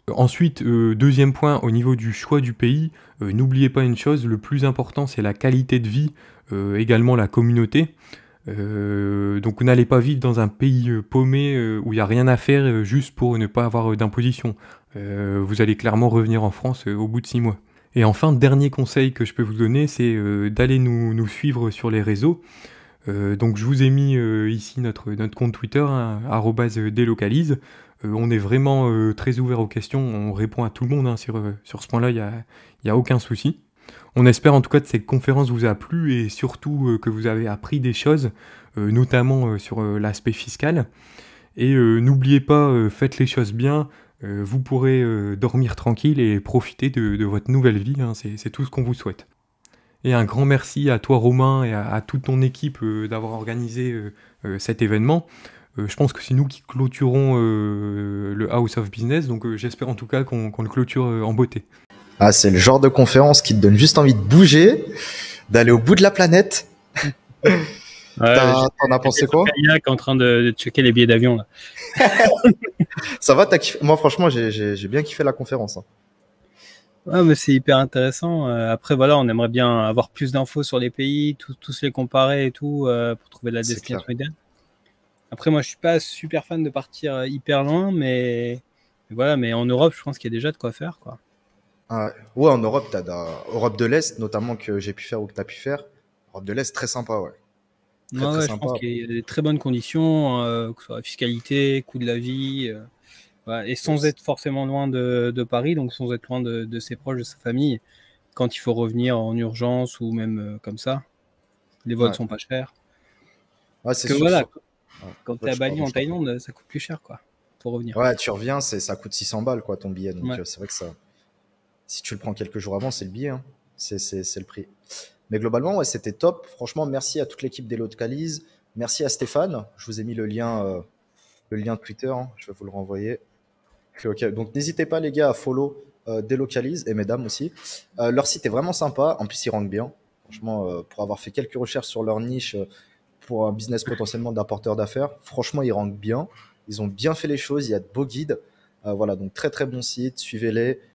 Ensuite, euh, deuxième point, au niveau du choix du pays, euh, n'oubliez pas une chose, le plus important c'est la qualité de vie, également la communauté. donc n'allez pas vivre dans un pays paumé où il n'y a rien à faire juste pour ne pas avoir d'imposition. vous allez clairement revenir en France au bout de 6 mois. Et enfin, dernier conseil que je peux vous donner, c'est d'aller nous, suivre sur les réseaux. Euh, donc je vous ai mis euh, ici notre, notre, compte Twitter, hein, euh, délocalise. on est vraiment très ouvert aux questions, on répond à tout le monde hein, sur, ce point-là, il n'y a, aucun souci. On espère en tout cas que cette conférence vous a plu et surtout que vous avez appris des choses, notamment sur l'aspect fiscal. Et n'oubliez pas, faites les choses bien, vous pourrez dormir tranquille et profiter de, votre nouvelle vie, hein. c'est tout ce qu'on vous souhaite. Et un grand merci à toi Romain et à, toute ton équipe euh, d'avoir organisé euh, euh, cet événement. je pense que c'est nous qui clôturons le House of Business, donc j'espère en tout cas qu'on le clôture en beauté. Ah, c'est le genre de conférence qui te donne juste envie de bouger, d'aller au bout de la planète. T'en as pensé quoi kayak en train de, checker les billets d'avion. (laughs) Ça va, moi franchement j'ai bien kiffé la conférence. Hein ouais mais c'est hyper intéressant. Euh. après, voilà, on aimerait bien avoir plus d'infos sur les pays, tous les comparer et tout, euh, pour trouver la destination Après, moi, je suis pas super fan de partir euh, hyper loin, mais, voilà, mais en Europe, je pense qu'il y a déjà de quoi faire, quoi. Ah, ouais, en Europe, tu as de... de l'Est, notamment que j'ai pu faire ou que tu as pu faire. Europe de l'Est, très sympa, ouais. Très, Je pense qu'il y a des très bonnes conditions, que ce soit fiscalité, coût de la vie et sans être forcément loin de, Paris, donc sans être loin de, ses proches, de sa famille, quand il faut revenir en urgence ou même euh, comme ça, les votes ne sont pas chers. voilà, quand tu es à Bali en Thaïlande, ça coûte plus cher quoi, pour revenir. Ouais, tu reviens, ça coûte 600 balles quoi, ton billet. Donc euh, c'est vrai que ça, si tu le prends quelques jours avant, c'est le billet. Hein. C'est, le prix. Mais globalement, ouais, c'était top. Franchement, merci à toute l'équipe des Localises. Merci à Stéphane. Je vous ai mis le lien, euh, le lien de Twitter. Hein. Je vais vous le renvoyer. Donc n'hésitez pas les gars à follow euh, Délocalise et mesdames aussi. Euh, leur site est vraiment sympa. En plus, ils rankent bien. Franchement, euh, pour avoir fait quelques recherches sur leur niche pour un business potentiellement d'apporteur d'affaires, franchement, ils rankent bien. Ils ont bien fait les choses. Il y a de beaux guides. voilà, donc très très bon site. Suivez-les.